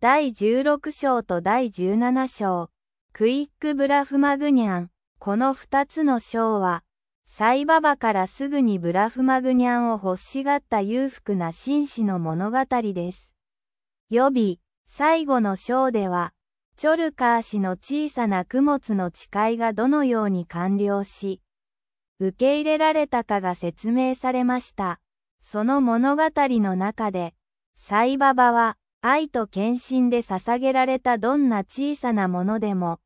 第16章と第17章、クイックブラフマグニャン、この2つの章は、サイババからすぐにブラフマグニャンを欲しがった裕福な紳士の物語です。予備、最後の章では、チョルカー氏の小さな供物の誓いがどのように完了し、受け入れられたかが説明されました。その物語の中で、サイババは、愛と献身で捧げられたどんな小さなものでも、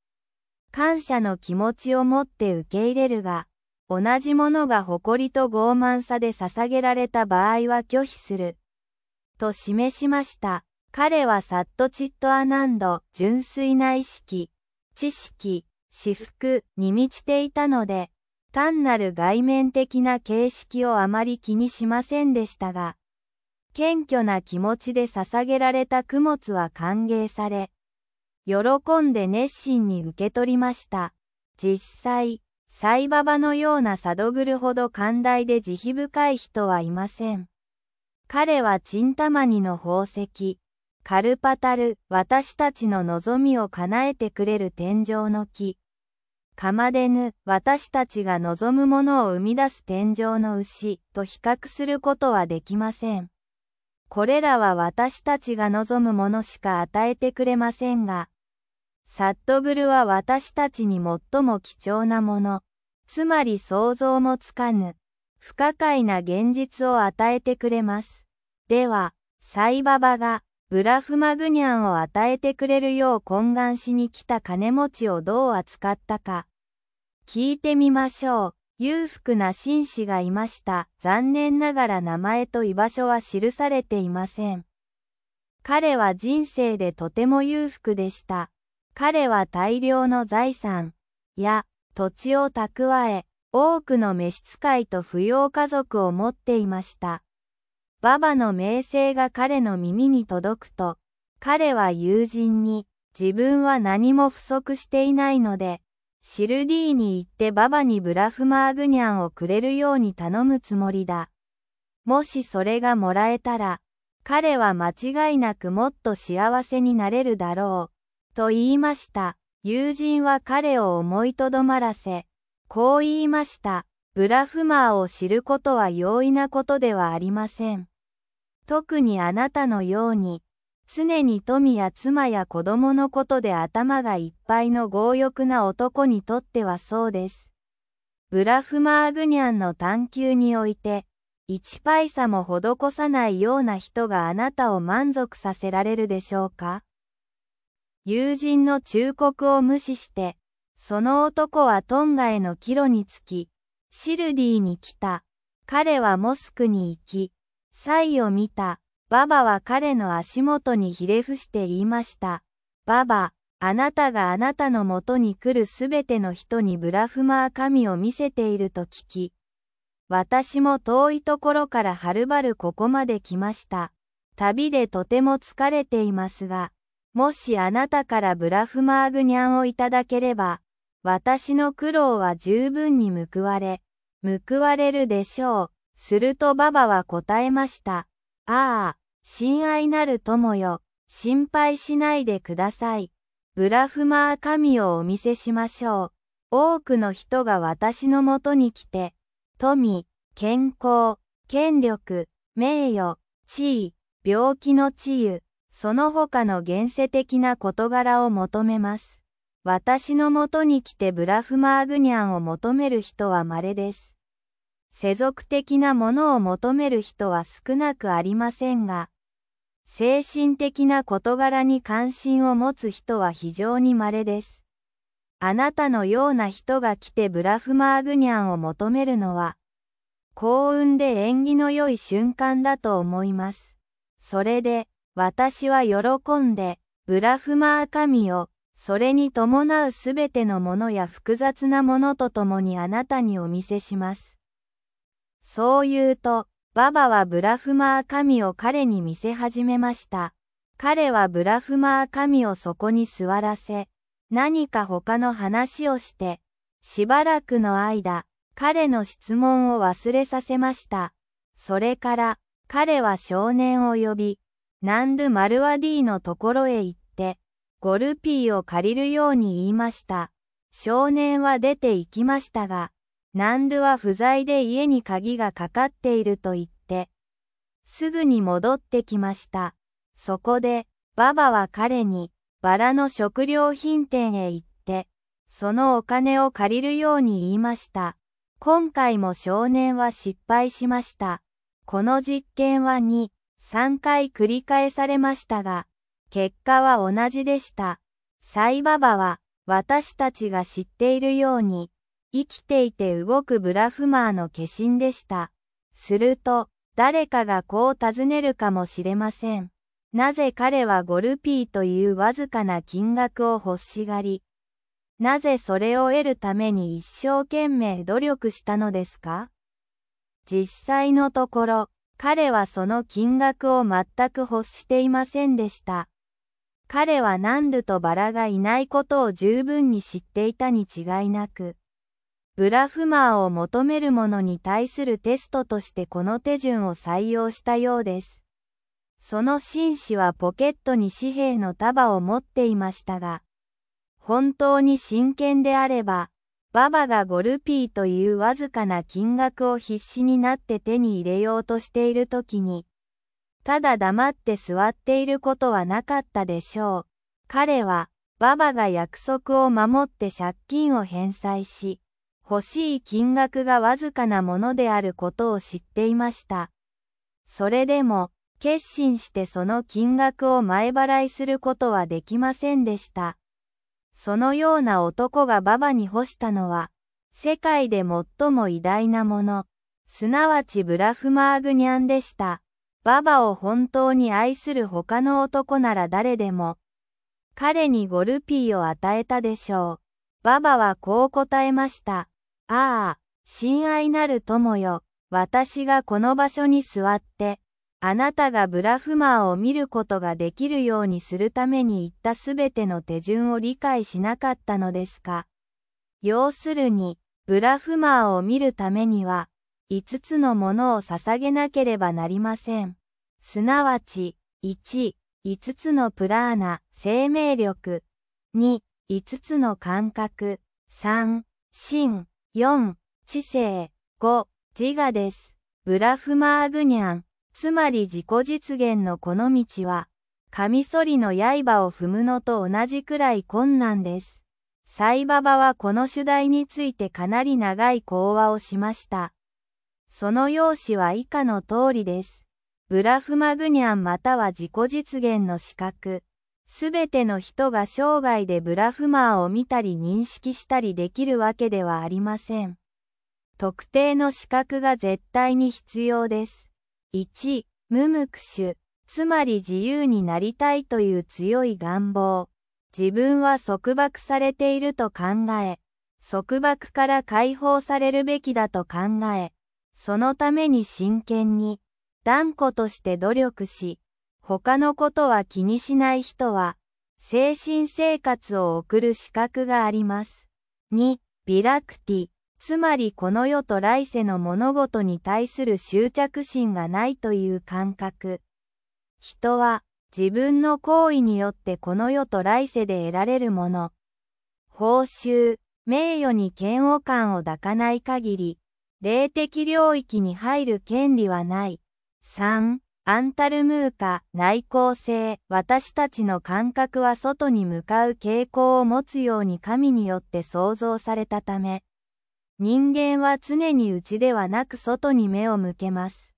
感謝の気持ちを持って受け入れるが、同じものが誇りと傲慢さで捧げられた場合は拒否する。と示しました。彼はサッとチットアナンド、純粋な意識、知識、私服に満ちていたので、単なる外面的な形式をあまり気にしませんでしたが、謙虚な気持ちで捧げられた供物は歓迎され、喜んで熱心に受け取りました。実際、サイババのようなサドグルほど寛大で慈悲深い人はいません。彼はチンタマニの宝石、カルパタル、私たちの望みを叶えてくれる天井の木。カマデヌ、私たちが望むものを生み出す天井の牛と比較することはできません。これらは私たちが望むものしか与えてくれませんが、サットグルは私たちに最も貴重なもの、つまり想像もつかぬ、不可解な現実を与えてくれます。では、サイババが、ブラフマグニャンを与えてくれるよう懇願しに来た金持ちをどう扱ったか、聞いてみましょう。裕福な紳士がいました。残念ながら名前と居場所は記されていません。彼は人生でとても裕福でした。彼は大量の財産や土地を蓄え、多くの召使いと扶養家族を持っていました。ババの名声が彼の耳に届くと、彼は友人に、自分は何も不足していないので、シルディーに行ってババにブラフマーグニャンをくれるように頼むつもりだ。もしそれがもらえたら、彼は間違いなくもっと幸せになれるだろう、と言いました。友人は彼を思いとどまらせ、こう言いました。ブラフマーを知ることは容易なことではありません。特にあなたのように、常に富や妻や子供のことで頭がいっぱいの強欲な男にとってはそうです。ブラフマーグニャンの探求において、1パイサも施さないような人があなたを満足させられるでしょうか友人の忠告を無視して、その男はトンガへの帰路につき、シルディに来た。彼はモスクに行き、サイを見た。ババは彼の足元にひれ伏して言いました。ババ、あなたがあなたの元に来るすべての人にブラフマー神を見せていると聞き、私も遠いところからはるばるここまで来ました。旅でとても疲れていますが、もしあなたからブラフマーグニャンをいただければ、私の苦労は十分に報われ、報われるでしょう。するとババは答えました。ああ、親愛なる友よ、心配しないでください。ブラフマー神をお見せしましょう。多くの人が私のもとに来て、富、健康、権力、名誉、地位、病気の治癒、その他の現世的な事柄を求めます。私のもとに来てブラフマーグニャンを求める人は稀です。世俗的なものを求める人は少なくありませんが、精神的な事柄に関心を持つ人は非常に稀です。あなたのような人が来てブラフマーグニャンを求めるのは、幸運で縁起の良い瞬間だと思います。それで、私は喜んで、ブラフマー神を、それに伴うすべてのものや複雑なものとともにあなたにお見せします。そう言うと、ババはブラフマー神を彼に見せ始めました。彼はブラフマー神をそこに座らせ、何か他の話をして、しばらくの間、彼の質問を忘れさせました。それから、彼は少年を呼び、ナンドゥ・マルワディのところへ行って、ゴルピーを借りるように言いました。少年は出て行きましたが、南部は不在で家に鍵がかかっていると言って、すぐに戻ってきました。そこで、ババは彼に、バラの食料品店へ行って、そのお金を借りるように言いました。今回も少年は失敗しました。この実験は2、3回繰り返されましたが、結果は同じでした。サイババは、私たちが知っているように、生きていて動くブラフマーの化身でした。すると、誰かがこう尋ねるかもしれません。なぜ彼はゴルピーというわずかな金額を欲しがり、なぜそれを得るために一生懸命努力したのですか実際のところ、彼はその金額を全く欲していませんでした。彼は何度とバラがいないことを十分に知っていたに違いなく、ブラフマーを求めるものに対するテストとしてこの手順を採用したようです。その紳士はポケットに紙幣の束を持っていましたが、本当に真剣であれば、ババがゴルピーというわずかな金額を必死になって手に入れようとしている時に、ただ黙って座っていることはなかったでしょう。彼は、ババが約束を守って借金を返済し、欲しい金額がわずかなものであることを知っていました。それでも、決心してその金額を前払いすることはできませんでした。そのような男が馬場に干したのは、世界で最も偉大なもの、すなわちブラフマーグニャンでした。馬場を本当に愛する他の男なら誰でも、彼にゴルピーを与えたでしょう。馬場はこう答えました。ああ、親愛なる友よ、私がこの場所に座って、あなたがブラフマーを見ることができるようにするために言ったすべての手順を理解しなかったのですか。要するに、ブラフマーを見るためには、5つのものを捧げなければなりません。すなわち、1、5つのプラーナ、生命力。二、5つの感覚。3、心。4、知性。5、自我です。ブラフマーグニャン、つまり自己実現のこの道は、カミソリの刃を踏むのと同じくらい困難です。サイババはこの主題についてかなり長い講話をしました。その用紙は以下の通りです。ブラフマグニャンまたは自己実現の資格。すべての人が生涯でブラフマーを見たり認識したりできるわけではありません。特定の資格が絶対に必要です。1、無目種、つまり自由になりたいという強い願望。自分は束縛されていると考え、束縛から解放されるべきだと考え、そのために真剣に、断固として努力し、他のことは気にしない人は、精神生活を送る資格があります。2、ビラクティ、つまりこの世と来世の物事に対する執着心がないという感覚。人は、自分の行為によってこの世と来世で得られるもの。報酬、名誉に嫌悪感を抱かない限り、霊的領域に入る権利はない。3. アンタルムーカ内向性私たちの感覚は外に向かう傾向を持つように神によって創造されたため人間は常に内ではなく外に目を向けます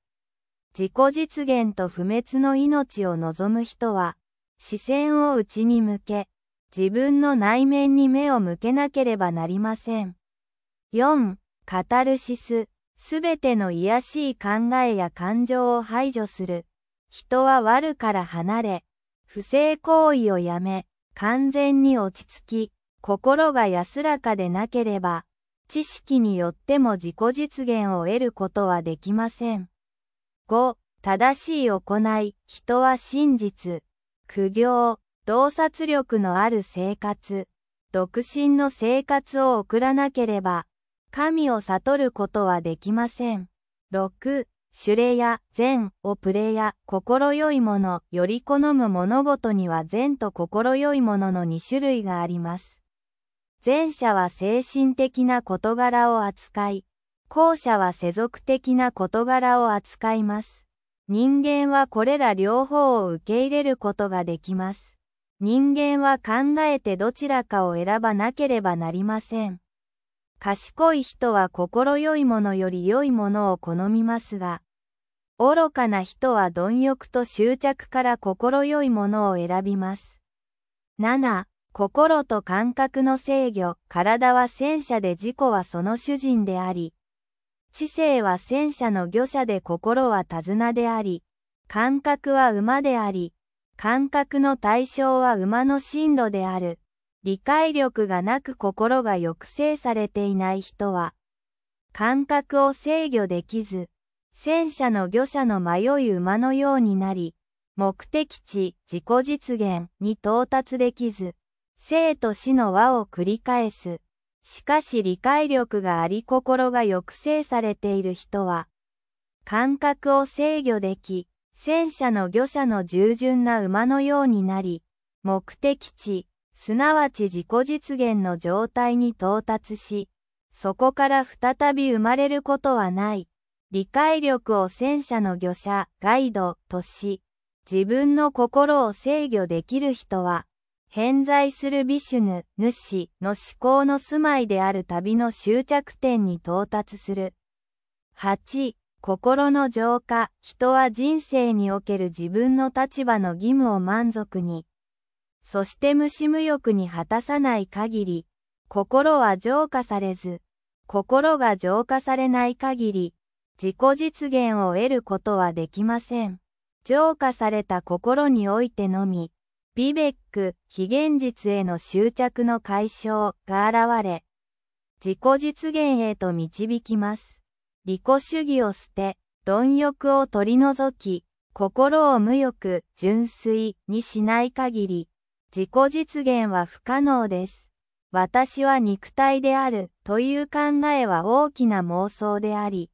自己実現と不滅の命を望む人は視線を内に向け自分の内面に目を向けなければなりません4カタルシスすべての癒しい考えや感情を排除する。人は悪から離れ、不正行為をやめ、完全に落ち着き、心が安らかでなければ、知識によっても自己実現を得ることはできません。5. 正しい行い、人は真実、苦行、洞察力のある生活、独身の生活を送らなければ、神を悟ることはできません。6、主礼や善をプレや快いもの、より好む物事には善と快いものの2種類があります。前者は精神的な事柄を扱い、後者は世俗的な事柄を扱います。人間はこれら両方を受け入れることができます。人間は考えてどちらかを選ばなければなりません。賢い人は心よいものより良いものを好みますが、愚かな人は貪欲と執着から心よいものを選びます。7、心と感覚の制御、体は戦車で自己はその主人であり、知性は戦車の御車で心は手綱であり、感覚は馬であり、感覚の対象は馬の進路である。理解力がなく心が抑制されていない人は、感覚を制御できず、戦車の御車の迷い馬のようになり、目的地自己実現に到達できず、生と死の輪を繰り返す。しかし理解力があり心が抑制されている人は、感覚を制御でき、戦車の御車の従順な馬のようになり、目的地すなわち自己実現の状態に到達し、そこから再び生まれることはない。理解力を戦車の御者、ガイドとし、自分の心を制御できる人は、偏在するビシュヌ、主の思考の住まいである旅の終着点に到達する。8、心の浄化、人は人生における自分の立場の義務を満足に、そして虫無欲に果たさない限り、心は浄化されず、心が浄化されない限り、自己実現を得ることはできません。浄化された心においてのみ、ビベック、非現実への執着の解消が現れ、自己実現へと導きます。利己主義を捨て、貪欲を取り除き、心を無欲、純粋にしない限り、自己実現は不可能です。私は肉体であるという考えは大きな妄想であり、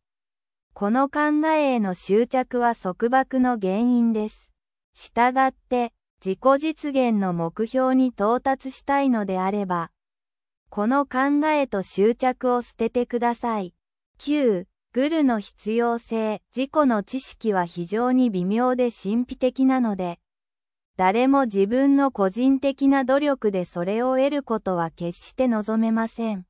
この考えへの執着は束縛の原因です。したがって、自己実現の目標に到達したいのであれば、この考えと執着を捨ててください。9、グルの必要性、自己の知識は非常に微妙で神秘的なので、誰も自分の個人的な努力でそれを得ることは決して望めません。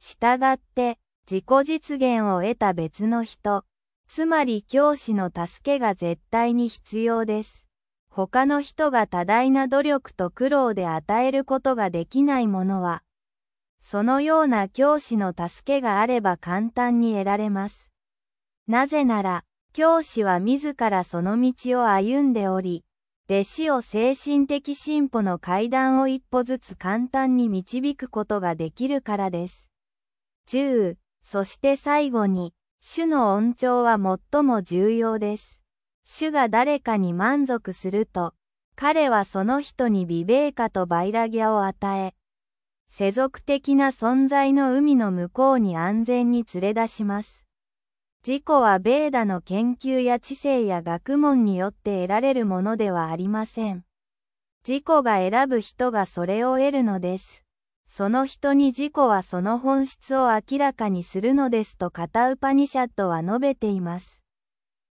したがって、自己実現を得た別の人、つまり教師の助けが絶対に必要です。他の人が多大な努力と苦労で与えることができないものは、そのような教師の助けがあれば簡単に得られます。なぜなら、教師は自らその道を歩んでおり、弟子を精神的進歩の階段を一歩ずつ簡単に導くことができるからです。10、そして最後に、主の恩寵は最も重要です。主が誰かに満足すると、彼はその人にビベーとバイラギャを与え、世俗的な存在の海の向こうに安全に連れ出します。自己はベーダの研究や知性や学問によって得られるものではありません。自己が選ぶ人がそれを得るのです。その人に自己はその本質を明らかにするのですとカタウパニシャットは述べています。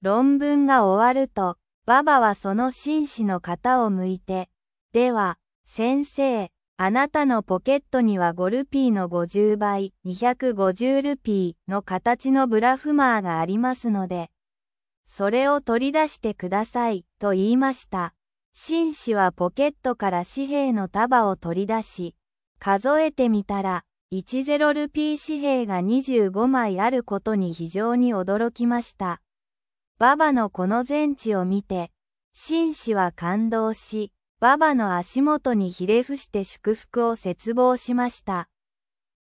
論文が終わると、ババはその紳士の型を向いて、では、先生、あなたのポケットには5ルピーの50倍、250ルピーの形のブラフマーがありますので、それを取り出してください、と言いました。紳士はポケットから紙幣の束を取り出し、数えてみたら、10ルピー紙幣が25枚あることに非常に驚きました。ババのこの前置を見て、紳士は感動し、ババの足元にひれ伏して祝福を絶望しました。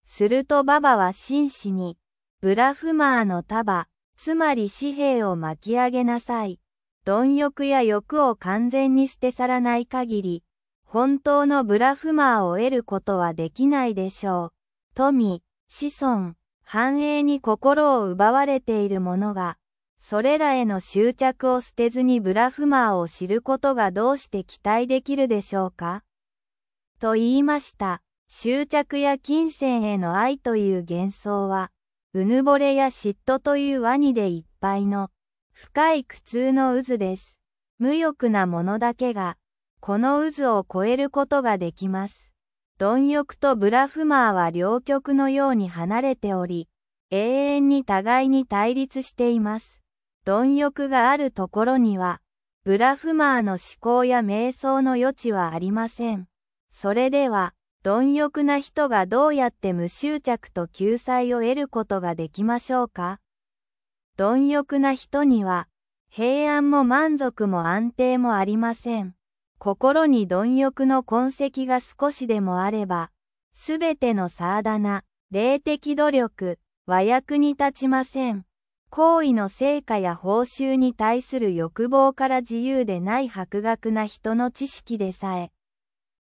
するとババは真摯に、ブラフマーの束、つまり紙幣を巻き上げなさい。貪欲や欲を完全に捨て去らない限り、本当のブラフマーを得ることはできないでしょう。富、子孫、繁栄に心を奪われている者が、それらへの執着を捨てずにブラフマーを知ることがどうして期待できるでしょうかと言いました。執着や金銭への愛という幻想は、うぬぼれや嫉妬というワニでいっぱいの、深い苦痛の渦です。無欲なものだけが、この渦を超えることができます。貪欲とブラフマーは両極のように離れており、永遠に互いに対立しています。貪欲があるところには、ブラフマーの思考や瞑想の余地はありません。それでは、貪欲な人がどうやって無執着と救済を得ることができましょうか貪欲な人には、平安も満足も安定もありません。心に貪欲の痕跡が少しでもあれば、すべてのサーダナ、霊的努力、和訳に立ちません。行為の成果や報酬に対する欲望から自由でない博学な人の知識でさえ、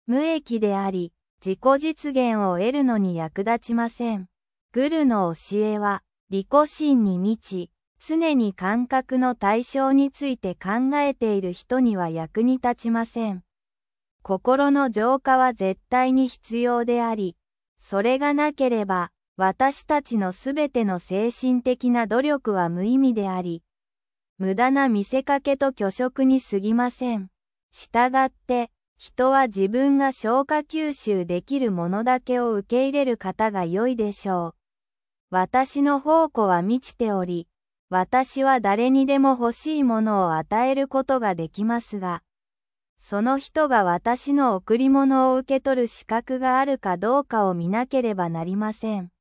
無益であり、自己実現を得るのに役立ちません。グルの教えは、利己心に満ち、常に感覚の対象について考えている人には役に立ちません。心の浄化は絶対に必要であり、それがなければ、私たちのすべての精神的な努力は無意味であり、無駄な見せかけと虚飾に過ぎません。したがって、人は自分が消化吸収できるものだけを受け入れる方が良いでしょう。私の宝庫は満ちており、私は誰にでも欲しいものを与えることができますが、その人が私の贈り物を受け取る資格があるかどうかを見なければなりません。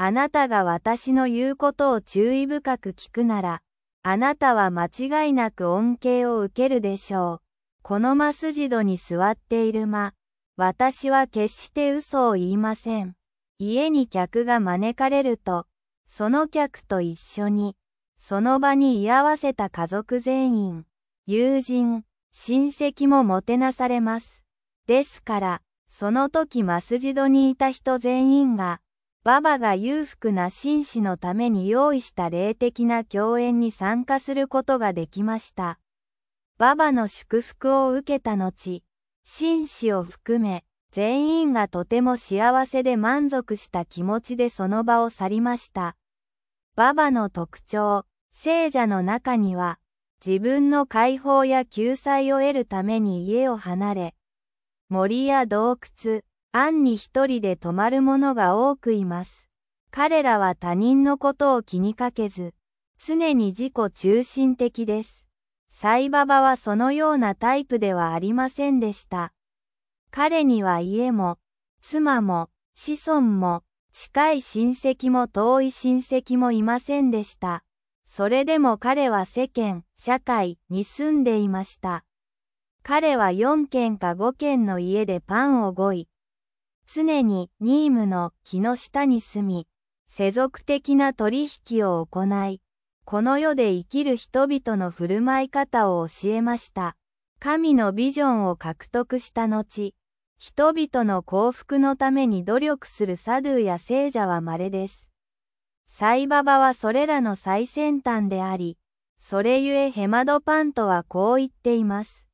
あなたが私の言うことを注意深く聞くなら、あなたは間違いなく恩恵を受けるでしょう。このマスジドに座っている間、私は決して嘘を言いません。家に客が招かれると、その客と一緒に、その場に居合わせた家族全員、友人、親戚ももてなされます。ですから、その時マスジドにいた人全員が、ババが裕福な紳士のために用意した霊的な共演に参加することができました。ババの祝福を受けた後、紳士を含め、全員がとても幸せで満足した気持ちでその場を去りました。ババの特徴、聖者の中には、自分の解放や救済を得るために家を離れ、森や洞窟、案に一人で泊まる者が多くいます。彼らは他人のことを気にかけず、常に自己中心的です。サイババはそのようなタイプではありませんでした。彼には家も、妻も、子孫も、近い親戚も遠い親戚もいませんでした。それでも彼は世間、社会に住んでいました。彼は4軒か5軒の家でパンをご位、常にニームの木の下に住み、世俗的な取引を行い、この世で生きる人々の振る舞い方を教えました。神のビジョンを獲得した後、人々の幸福のために努力するサドゥや聖者は稀です。サイババはそれらの最先端であり、それゆえヘマドパントはこう言っています。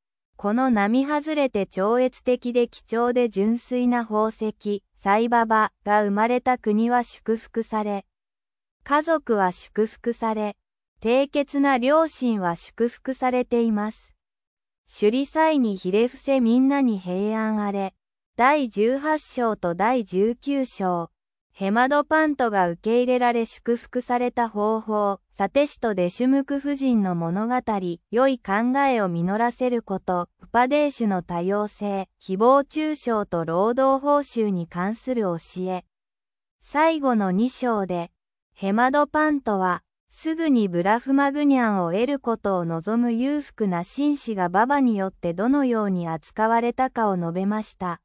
この並外れて超越的で貴重で純粋な宝石、サイババが生まれた国は祝福され、家族は祝福され、締結な両親は祝福されています。首里祭にひれ伏せみんなに平安あれ。第18章と第19章。ヘマドパントが受け入れられ祝福された方法、サテシとデシュムク夫人の物語、良い考えを実らせること、プパデーシュの多様性、誹謗中傷と労働報酬に関する教え。最後の2章で、ヘマドパントは、すぐにブラフマグニャンを得ることを望む裕福な紳士がババによってどのように扱われたかを述べました。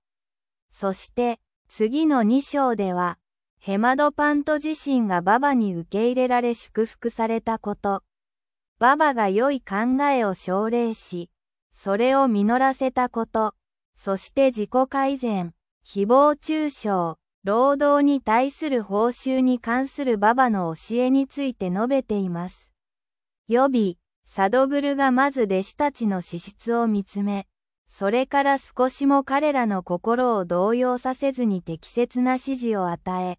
そして、次の2章では、ヘマドパント自身がババに受け入れられ祝福されたこと。ババが良い考えを奨励し、それを実らせたこと。そして自己改善、誹謗中傷、労働に対する報酬に関するババの教えについて述べています。予備、サドグルがまず弟子たちの資質を見つめ、それから少しも彼らの心を動揺させずに適切な指示を与え、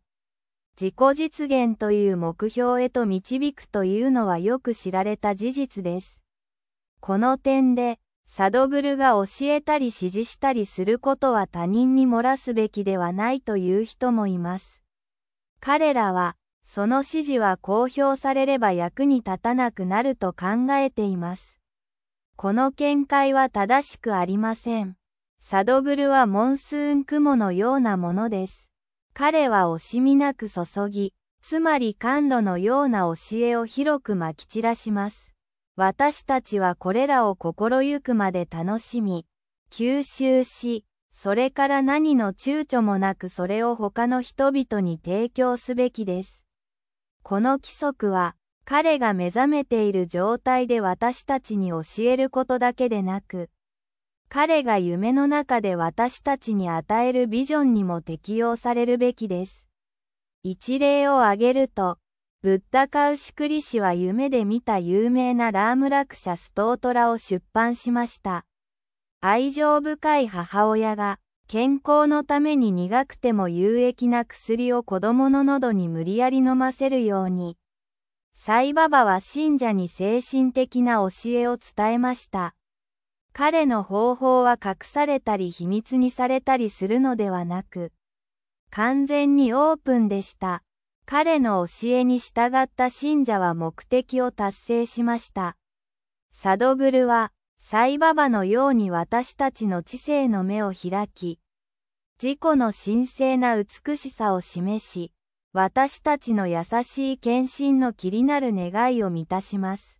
自己実現という目標へと導くというのはよく知られた事実です。この点で、サドグルが教えたり指示したりすることは他人に漏らすべきではないという人もいます。彼らは、その指示は公表されれば役に立たなくなると考えています。この見解は正しくありません。サドグルはモンスーン雲のようなものです。彼は惜しみなく注ぎ、つまり甘露のような教えを広く撒き散らします。私たちはこれらを心ゆくまで楽しみ、吸収し、それから何の躊躇もなくそれを他の人々に提供すべきです。この規則は、彼が目覚めている状態で私たちに教えることだけでなく、彼が夢の中で私たちに与えるビジョンにも適用されるべきです。一例を挙げると、ブッダカウシクリ氏は夢で見た有名なラームラクシャストートラを出版しました。愛情深い母親が健康のために苦くても有益な薬を子供の喉に無理やり飲ませるように、サイババは信者に精神的な教えを伝えました。彼の方法は隠されたり秘密にされたりするのではなく、完全にオープンでした。彼の教えに従った信者は目的を達成しました。サドグルは、サイババのように私たちの知性の目を開き、自己の神聖な美しさを示し、私たちの優しい献身の気になる願いを満たします。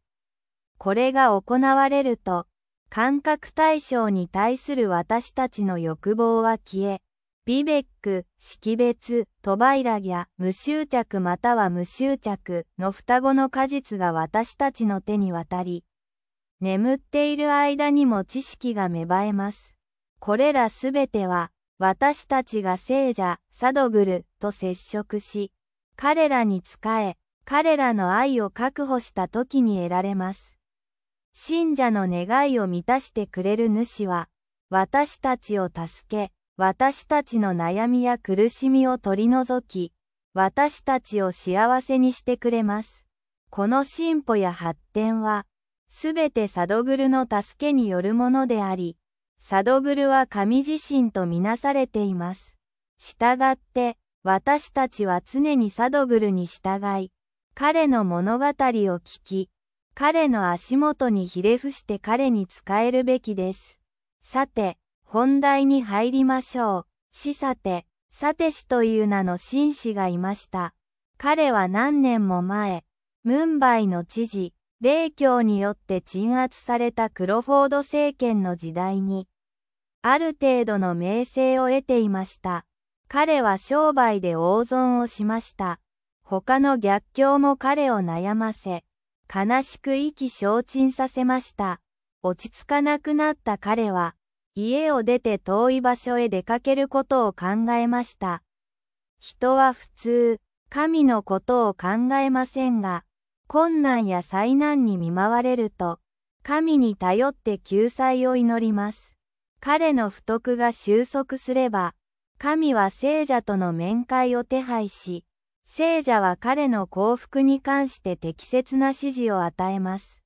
これが行われると、感覚対象に対する私たちの欲望は消え、ビベック、識別、トバイラギャ、無執着または無執着の双子の果実が私たちの手に渡り、眠っている間にも知識が芽生えます。これらすべては、私たちが聖者、サドグルと接触し、彼らに仕え、彼らの愛を確保した時に得られます。信者の願いを満たしてくれる主は、私たちを助け、私たちの悩みや苦しみを取り除き、私たちを幸せにしてくれます。この進歩や発展は、すべてサドグルの助けによるものであり、サドグルは神自身とみなされています。したがって、私たちは常にサドグルに従い、彼の物語を聞き、彼の足元にひれ伏して彼に仕えるべきです。さて、本題に入りましょう。しさて、さてしという名の紳士がいました。彼は何年も前、ムンバイの知事、霊教によって鎮圧されたクロフォード政権の時代に、ある程度の名声を得ていました。彼は商売で大損をしました。他の逆境も彼を悩ませ、悲しく意気消沈させました。落ち着かなくなった彼は、家を出て遠い場所へ出かけることを考えました。人は普通、神のことを考えませんが、困難や災難に見舞われると、神に頼って救済を祈ります。彼の不徳が収束すれば、神は聖者との面会を手配し、聖者は彼の幸福に関して適切な指示を与えます。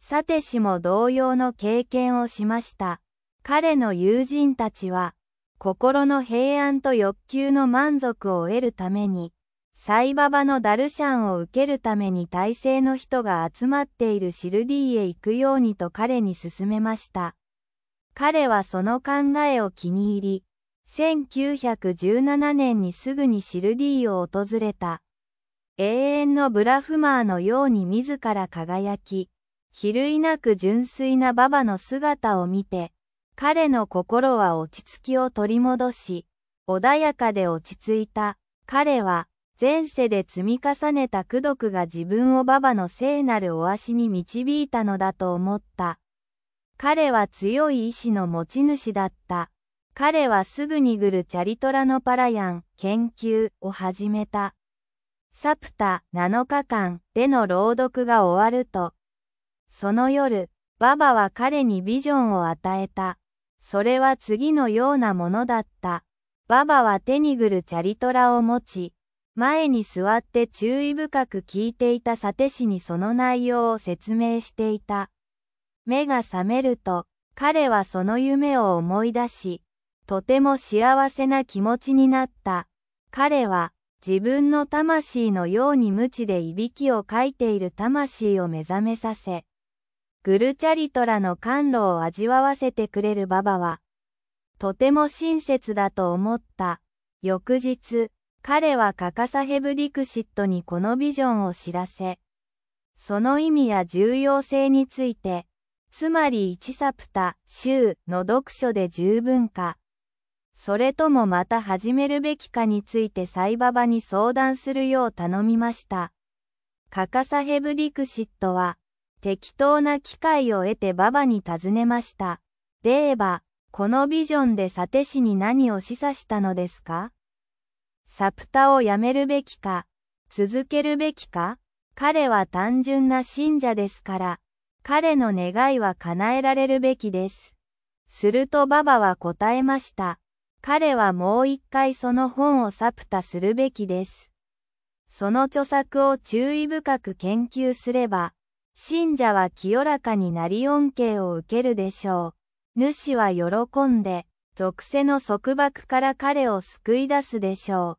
さて氏も同様の経験をしました。彼の友人たちは、心の平安と欲求の満足を得るために、サイババのダルシャンを受けるために体制の人が集まっているシルディへ行くようにと彼に勧めました。彼はその考えを気に入り、1917年にすぐにシルディを訪れた。永遠のブラフマーのように自ら輝き、比類なく純粋な馬場の姿を見て、彼の心は落ち着きを取り戻し、穏やかで落ち着いた。彼は、前世で積み重ねた功徳が自分を馬場の聖なるお足に導いたのだと思った。彼は強い意志の持ち主だった。彼はすぐにぐるチャリトラのパラヤン研究を始めた。サプタ7日間での朗読が終わると、その夜、ババは彼にビジョンを与えた。それは次のようなものだった。ババは手にぐるチャリトラを持ち、前に座って注意深く聞いていたサテ氏にその内容を説明していた。目が覚めると、彼はその夢を思い出し、とても幸せな気持ちになった。彼は、自分の魂のように無知でいびきをかいている魂を目覚めさせ、グルチャリトラの甘露を味わわせてくれるババは、とても親切だと思った。翌日、彼はカカサヘブディクシットにこのビジョンを知らせ、その意味や重要性について、つまり一サプタ、ーの読書で十分か、それともまた始めるべきかについてサイババに相談するよう頼みました。カカサヘブディクシットは、適当な機会を得てババに尋ねました。デーバ、このビジョンでサテ氏に何を示唆したのですかサプタをやめるべきか、続けるべきか彼は単純な信者ですから、彼の願いは叶えられるべきです。するとババは答えました。彼はもう一回その本をサプタするべきです。その著作を注意深く研究すれば、信者は清らかになり恩恵を受けるでしょう。主は喜んで、属世の束縛から彼を救い出すでしょう。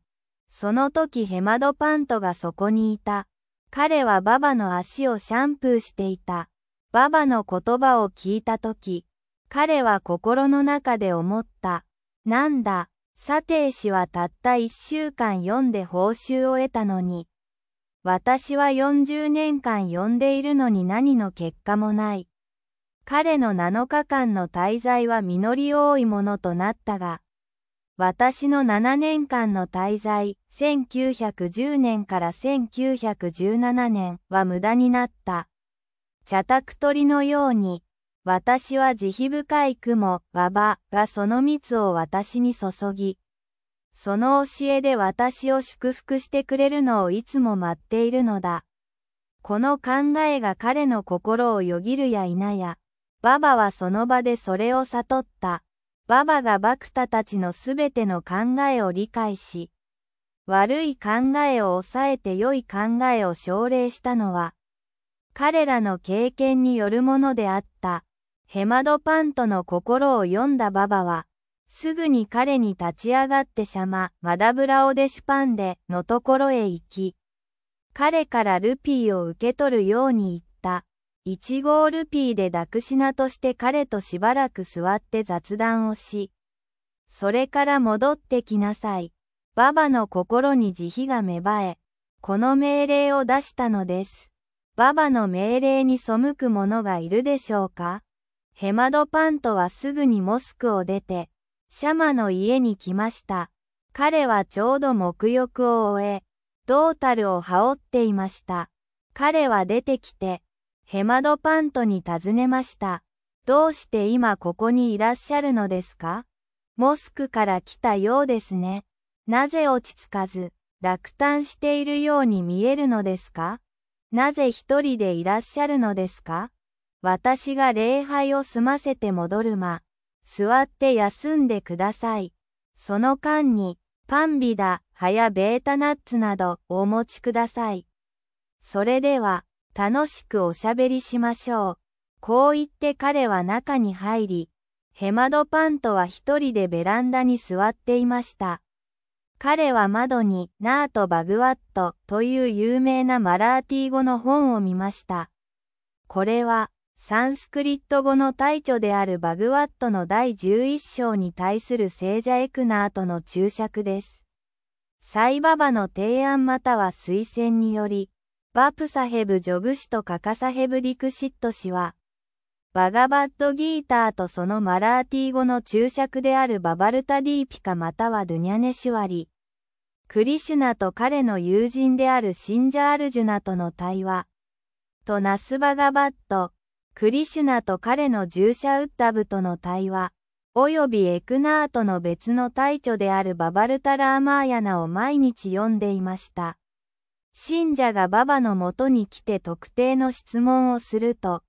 その時ヘマドパントがそこにいた。彼はババの足をシャンプーしていた。ババの言葉を聞いた時、彼は心の中で思った。なんだ、査定氏はたった一週間読んで報酬を得たのに、私は40年間読んでいるのに何の結果もない。彼の7日間の滞在は実り多いものとなったが、私の7年間の滞在、1910年から1917年は無駄になった。茶卓鳥のように、私は慈悲深い雲、馬場がその蜜を私に注ぎ、その教えで私を祝福してくれるのをいつも待っているのだ。この考えが彼の心をよぎるや否や、馬場はその場でそれを悟った。馬場がバクタたちのすべての考えを理解し、悪い考えを抑えて良い考えを奨励したのは、彼らの経験によるものであった。ヘマドパントの心を読んだババは、すぐに彼に立ち上がってシャマ、マダブラオデシュパンデのところへ行き、彼からルピーを受け取るように言った。1号ルピーでダクシナとして彼としばらく座って雑談をし、それから戻ってきなさい。ババの心に慈悲が芽生え、この命令を出したのです。ババの命令に背く者がいるでしょうかヘマドパントはすぐにモスクを出て、シャマの家に来ました。彼はちょうど沐浴を終え、ータルを羽織っていました。彼は出てきて、ヘマドパントに尋ねました。どうして今ここにいらっしゃるのですかモスクから来たようですね。なぜ落ち着かず、落胆しているように見えるのですかなぜ一人でいらっしゃるのですか私が礼拝を済ませて戻る間、座って休んでください。その間に、パンビダ、葉やベータナッツなどお持ちください。それでは、楽しくおしゃべりしましょう。こう言って彼は中に入り、ヘマドパントは一人でベランダに座っていました。彼は窓にナート・バグワットという有名なマラーティー語の本を見ました。これはサンスクリット語の大著であるバグワットの第11章に対する聖者エクナーとの注釈です。サイババの提案または推薦により、バプサヘブ・ジョグ氏とカカサヘブ・ディクシット氏は、バガバッドギーターとそのマラーティ語の注釈であるババルタディーピカまたはドゥニャネシュワリ、クリシュナと彼の友人であるシンジャアルジュナとの対話、とナスバガバット、クリシュナと彼の従者ウッダブとの対話、およびエクナートの別の大著であるババルタ・ラーマーヤナを毎日読んでいました。信者がババの元に来て特定の質問をすると、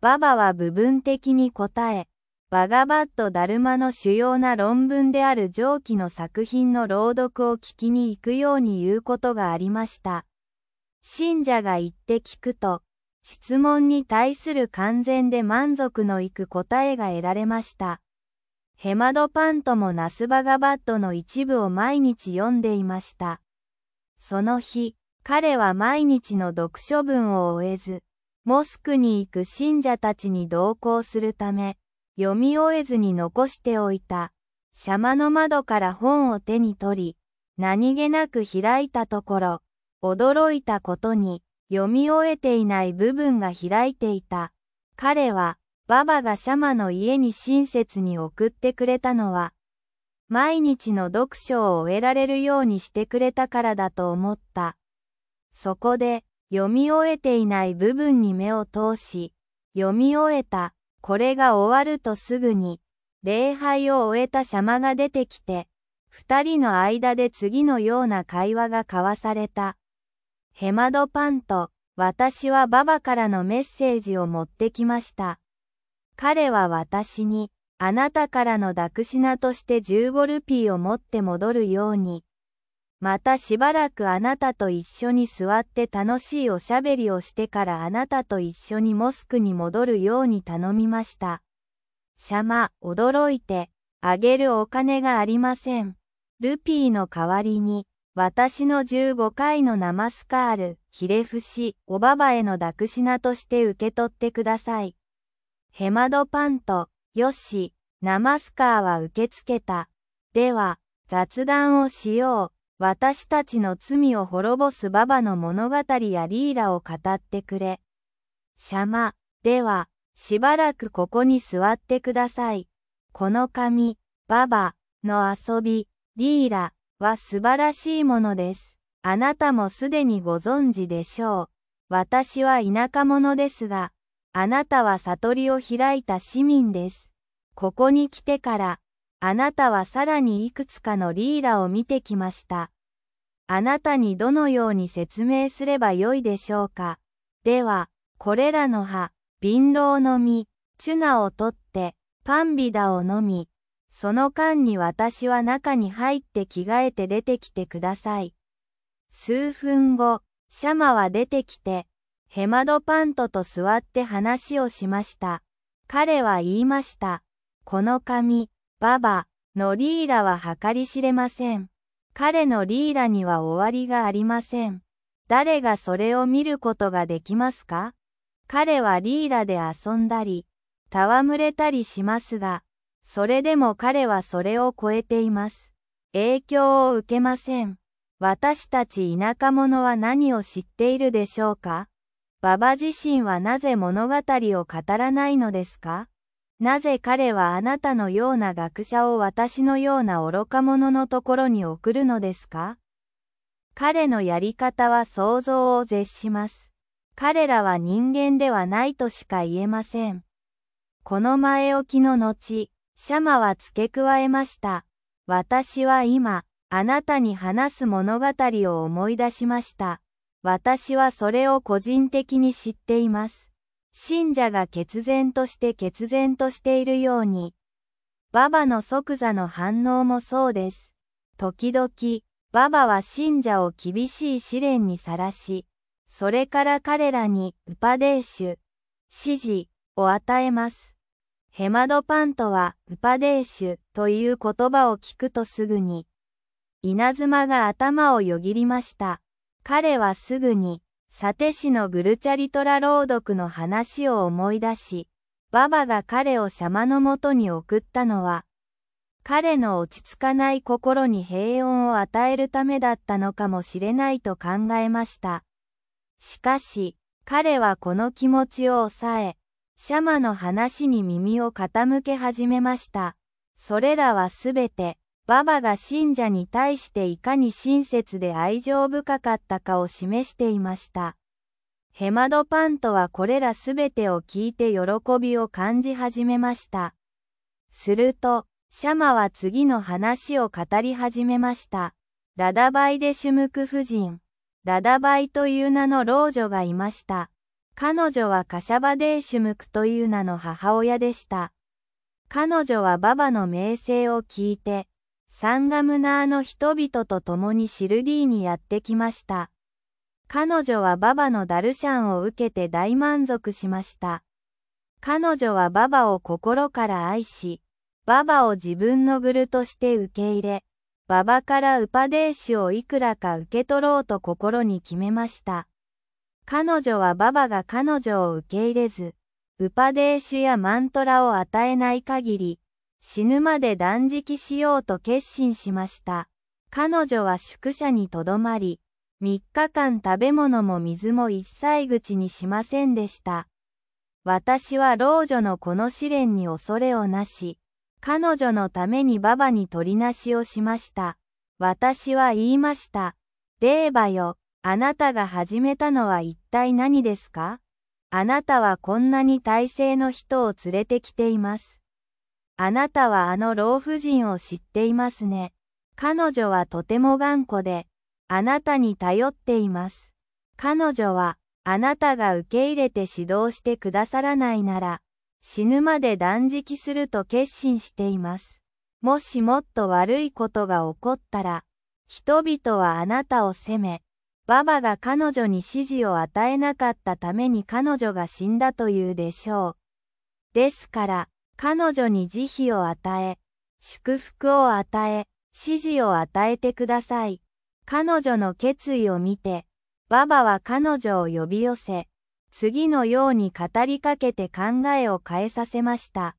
ババは部分的に答え、バガバット・ダルマの主要な論文である上記の作品の朗読を聞きに行くように言うことがありました。信者が言って聞くと、質問に対する完全で満足のいく答えが得られました。ヘマドパントもナスバガバットの一部を毎日読んでいました。その日、彼は毎日の読書文を終えず、モスクに行く信者たちに同行するため、読み終えずに残しておいた、シャマの窓から本を手に取り、何気なく開いたところ、驚いたことに、読み終えていない部分が開いていた。彼は、ババがシャマの家に親切に送ってくれたのは、毎日の読書を終えられるようにしてくれたからだと思った。そこで、読み終えていない部分に目を通し、読み終えた、これが終わるとすぐに、礼拝を終えたシャマが出てきて、二人の間で次のような会話が交わされた。ヘマドパンと、私はババからのメッセージを持ってきました。彼は私に、あなたからのダクシナとして15ルピーを持って戻るように、またしばらくあなたと一緒に座って楽しいおしゃべりをしてからあなたと一緒にモスクに戻るように頼みました。シャマ、驚いて、あげるお金がありません。ルピーの代わりに、私の15回のナマスカール、ひれ伏し、おばばへの抱くしなとして受け取ってください。ヘマドパント、よし、ナマスカーは受け付けた。では、雑談をしよう。私たちの罪を滅ぼすババの物語やリーラを語ってくれ。シャマ、では、しばらくここに座ってください。この紙、ババの遊び、リーラ、は素晴らしいものです。あなたもすでにご存知でしょう。私は田舎者ですが、あなたは悟りを開いた市民です。ここに来てから、あなたはさらにいくつかのリーラを見てきました。あなたにどのように説明すればよいでしょうか。では、これらの葉、貧乏の実、チュナを取って、パンビダを飲み、その間に私は中に入って着替えて出てきてください。数分後、シャマは出てきて、ヘマドパントと座って話をしました。彼は言いました。この髪、ババ、のリーラは計り知れません。彼のリーラには終わりがありません。誰がそれを見ることができますか彼はリーラで遊んだり、戯れたりしますが、それでも彼はそれを超えています。影響を受けません。私たち田舎者は何を知っているでしょうか馬場自身はなぜ物語を語らないのですかなぜ彼はあなたのような学者を私のような愚か者のところに送るのですか彼のやり方は想像を絶します。彼らは人間ではないとしか言えません。この前置きの後、シャマは付け加えました。私は今、あなたに話す物語を思い出しました。私はそれを個人的に知っています。信者が決然として決然としているように、ババの即座の反応もそうです。時々、ババは信者を厳しい試練にさらし、それから彼らにウパデーシュ、指示を与えます。ヘマドパンとは、ウパデーシュという言葉を聞くとすぐに、稲妻が頭をよぎりました。彼はすぐに、サテ氏のグルチャリトラ朗読の話を思い出し、ババが彼をシャマのもとに送ったのは、彼の落ち着かない心に平穏を与えるためだったのかもしれないと考えました。しかし、彼はこの気持ちを抑え、シャマの話に耳を傾け始めました。それらはすべて、ババが信者に対していかに親切で愛情深かったかを示していました。ヘマドパントはこれらすべてを聞いて喜びを感じ始めました。すると、シャマは次の話を語り始めました。ラダバイデシュムク夫人、ラダバイという名の老女がいました。彼女はカシャバデーシュムクという名の母親でした。彼女はババの名声を聞いて、サンガムナーの人々と共にシルディにやってきました。彼女はババのダルシャンを受けて大満足しました。彼女はババを心から愛し、ババを自分のグルとして受け入れ、ババからウパデーシュをいくらか受け取ろうと心に決めました。彼女はババが彼女を受け入れず、ウパデーシュやマントラを与えない限り、死ぬまで断食しようと決心しました。彼女は宿舎にとどまり、3日間食べ物も水も一切口にしませんでした。私は老女のこの試練に恐れをなし、彼女のためにババに取りなしをしました。私は言いました。デーバよ。あなたが始めたのは一体何ですかあなたはこんなに大勢の人を連れてきています。あなたはあの老婦人を知っていますね。彼女はとても頑固で、あなたに頼っています。彼女は、あなたが受け入れて指導してくださらないなら、死ぬまで断食すると決心しています。もしもっと悪いことが起こったら、人々はあなたを責め、ババが彼女に指示を与えなかったために彼女が死んだというでしょう。ですから、彼女に慈悲を与え、祝福を与え、指示を与えてください。彼女の決意を見て、ババは彼女を呼び寄せ、次のように語りかけて考えを変えさせました。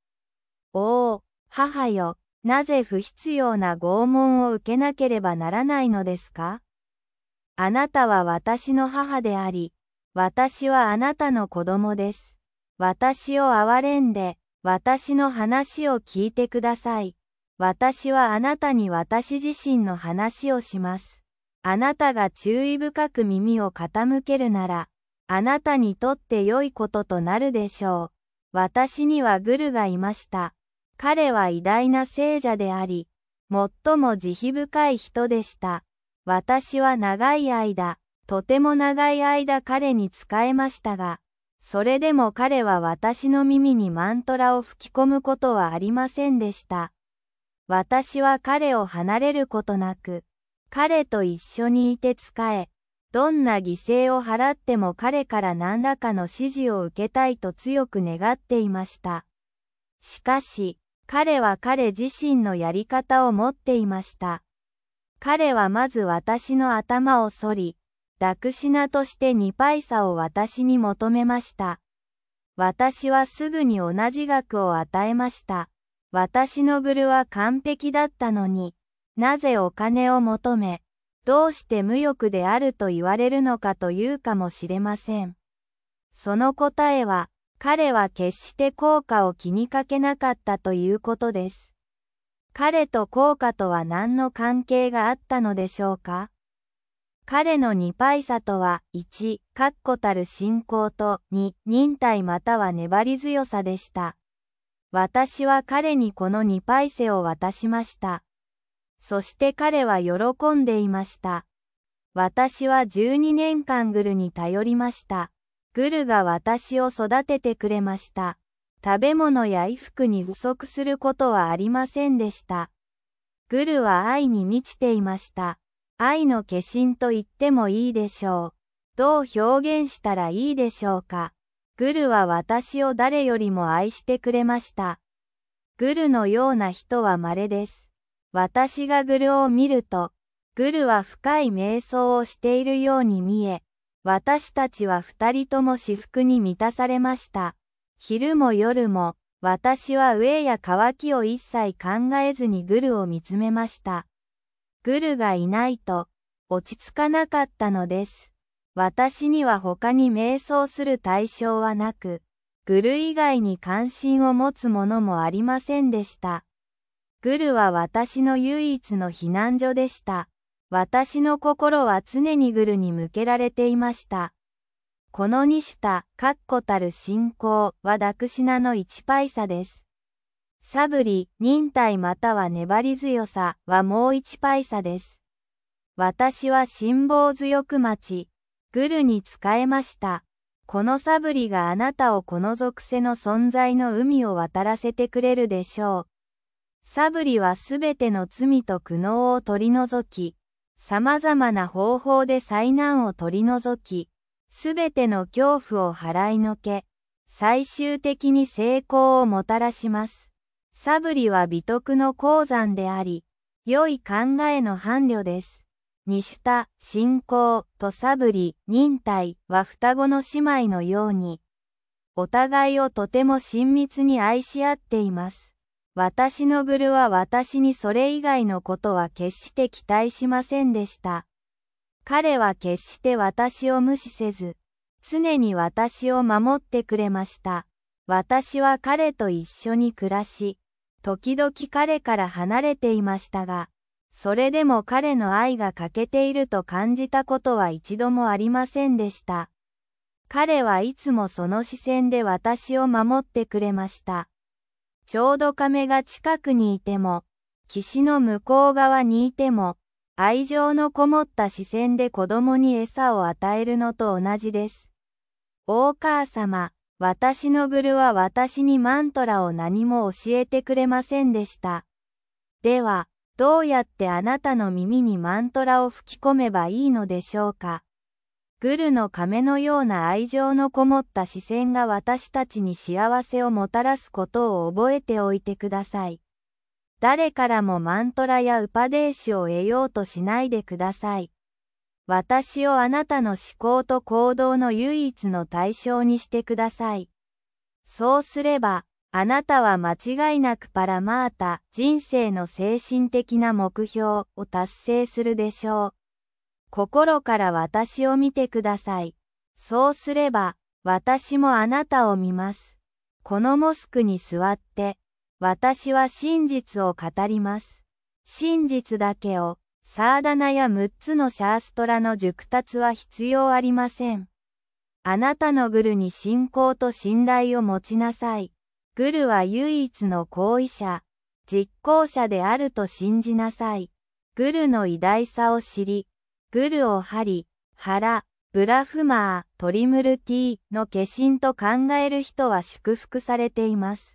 おお、母よ、なぜ不必要な拷問を受けなければならないのですかあなたは私の母であり、私はあなたの子供です。私を憐れんで、私の話を聞いてください。私はあなたに私自身の話をします。あなたが注意深く耳を傾けるなら、あなたにとって良いこととなるでしょう。私にはグルがいました。彼は偉大な聖者であり、最も慈悲深い人でした。私は長い間、とても長い間彼に仕えましたが、それでも彼は私の耳にマントラを吹き込むことはありませんでした。私は彼を離れることなく、彼と一緒にいて仕え、どんな犠牲を払っても彼から何らかの指示を受けたいと強く願っていました。しかし、彼は彼自身のやり方を持っていました。彼はまず私の頭を反り、ダクシナとして2パイサを私に求めました。私はすぐに同じ額を与えました。私のグルは完璧だったのに、なぜお金を求め、どうして無欲であると言われるのかというかもしれません。その答えは、彼は決して効果を気にかけなかったということです。彼と効果とは何の関係があったのでしょうか彼の二パイさとは、1、確固たる信仰と、2、忍耐または粘り強さでした。私は彼にこの二パイセを渡しました。そして彼は喜んでいました。私は12年間グルに頼りました。グルが私を育ててくれました。食べ物や衣服に不足することはありませんでした。グルは愛に満ちていました。愛の化身と言ってもいいでしょう。どう表現したらいいでしょうか。グルは私を誰よりも愛してくれました。グルのような人は稀です。私がグルを見ると、グルは深い瞑想をしているように見え、私たちは二人とも至福に満たされました。昼も夜も、私は上や乾きを一切考えずにグルを見つめました。グルがいないと、落ち着かなかったのです。私には他に瞑想する対象はなく、グル以外に関心を持つものもありませんでした。グルは私の唯一の避難所でした。私の心は常にグルに向けられていました。この二主た、確固たる信仰はダクシナの一パイサです。サブリ、忍耐または粘り強さはもう一パイサです。私は辛抱強く待ち、グルに仕えました。このサブリがあなたをこの属性の存在の海を渡らせてくれるでしょう。サブリはすべての罪と苦悩を取り除き、様々な方法で災難を取り除き、すべての恐怖を払いのけ、最終的に成功をもたらします。サブリは美徳の鉱山であり、良い考えの伴侶です。ニシュタ、信仰とサブリ、忍耐は双子の姉妹のように、お互いをとても親密に愛し合っています。私のグルは私にそれ以外のことは決して期待しませんでした。彼は決して私を無視せず、常に私を守ってくれました。私は彼と一緒に暮らし、時々彼から離れていましたが、それでも彼の愛が欠けていると感じたことは一度もありませんでした。彼はいつもその視線で私を守ってくれました。ちょうど亀が近くにいても、岸の向こう側にいても、愛情のこもった視線で子供に餌を与えるのと同じです。大母様、私のグルは私にマントラを何も教えてくれませんでした。では、どうやってあなたの耳にマントラを吹き込めばいいのでしょうか。グルの亀のような愛情のこもった視線が私たちに幸せをもたらすことを覚えておいてください。誰からもマントラやウパデーシを得ようとしないでください。私をあなたの思考と行動の唯一の対象にしてください。そうすれば、あなたは間違いなくパラマータ、人生の精神的な目標を達成するでしょう。心から私を見てください。そうすれば、私もあなたを見ます。このモスクに座って、私は真実を語ります。真実だけを、サーダナや6つのシャーストラの熟達は必要ありません。あなたのグルに信仰と信頼を持ちなさい。グルは唯一の行為者、実行者であると信じなさい。グルの偉大さを知り、グルを張り、腹、ブラフマー、トリムルティの化身と考える人は祝福されています。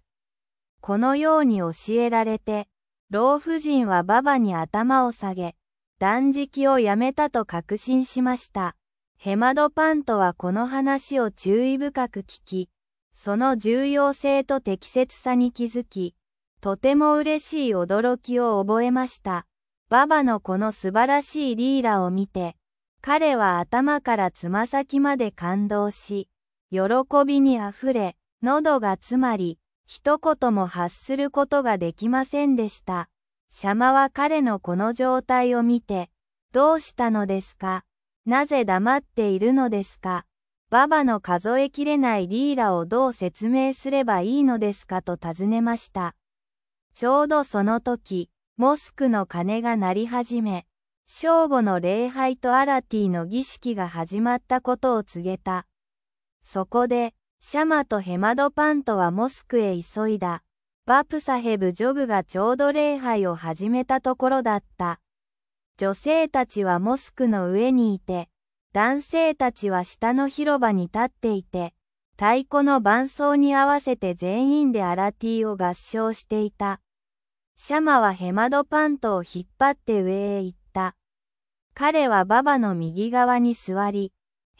このように教えられて、老婦人は馬場に頭を下げ、断食をやめたと確信しました。ヘマドパントはこの話を注意深く聞き、その重要性と適切さに気づき、とても嬉しい驚きを覚えました。馬場のこの素晴らしいリーラを見て、彼は頭からつま先まで感動し、喜びにあふれ、喉が詰まり、一言も発することができませんでした。シャマは彼のこの状態を見て、どうしたのですかなぜ黙っているのですかババの数えきれないリーラをどう説明すればいいのですかと尋ねました。ちょうどその時、モスクの鐘が鳴り始め、正午の礼拝とアラティの儀式が始まったことを告げた。そこで、シャマとヘマドパントはモスクへ急いだ。バプサヘブジョグがちょうど礼拝を始めたところだった。女性たちはモスクの上にいて、男性たちは下の広場に立っていて、太鼓の伴奏に合わせて全員でアラティを合唱していた。シャマはヘマドパントを引っ張って上へ行った。彼はババの右側に座り、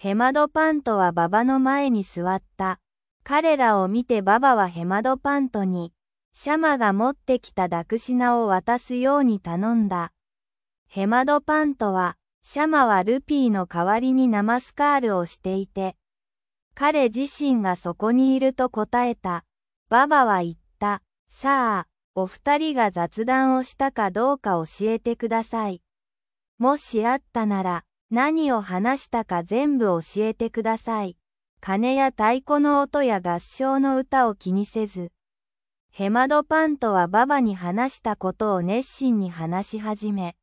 ヘマドパントは馬場の前に座った。彼らを見て馬場はヘマドパントに、シャマが持ってきたダクシナを渡すように頼んだ。ヘマドパントは、シャマはルピーの代わりにナマスカールをしていて、彼自身がそこにいると答えた。ババは言った。さあ、お二人が雑談をしたかどうか教えてください。もしあったなら、何を話したか全部教えてください。鐘や太鼓の音や合唱の歌を気にせず。ヘマドパントはババに話したことを熱心に話し始め、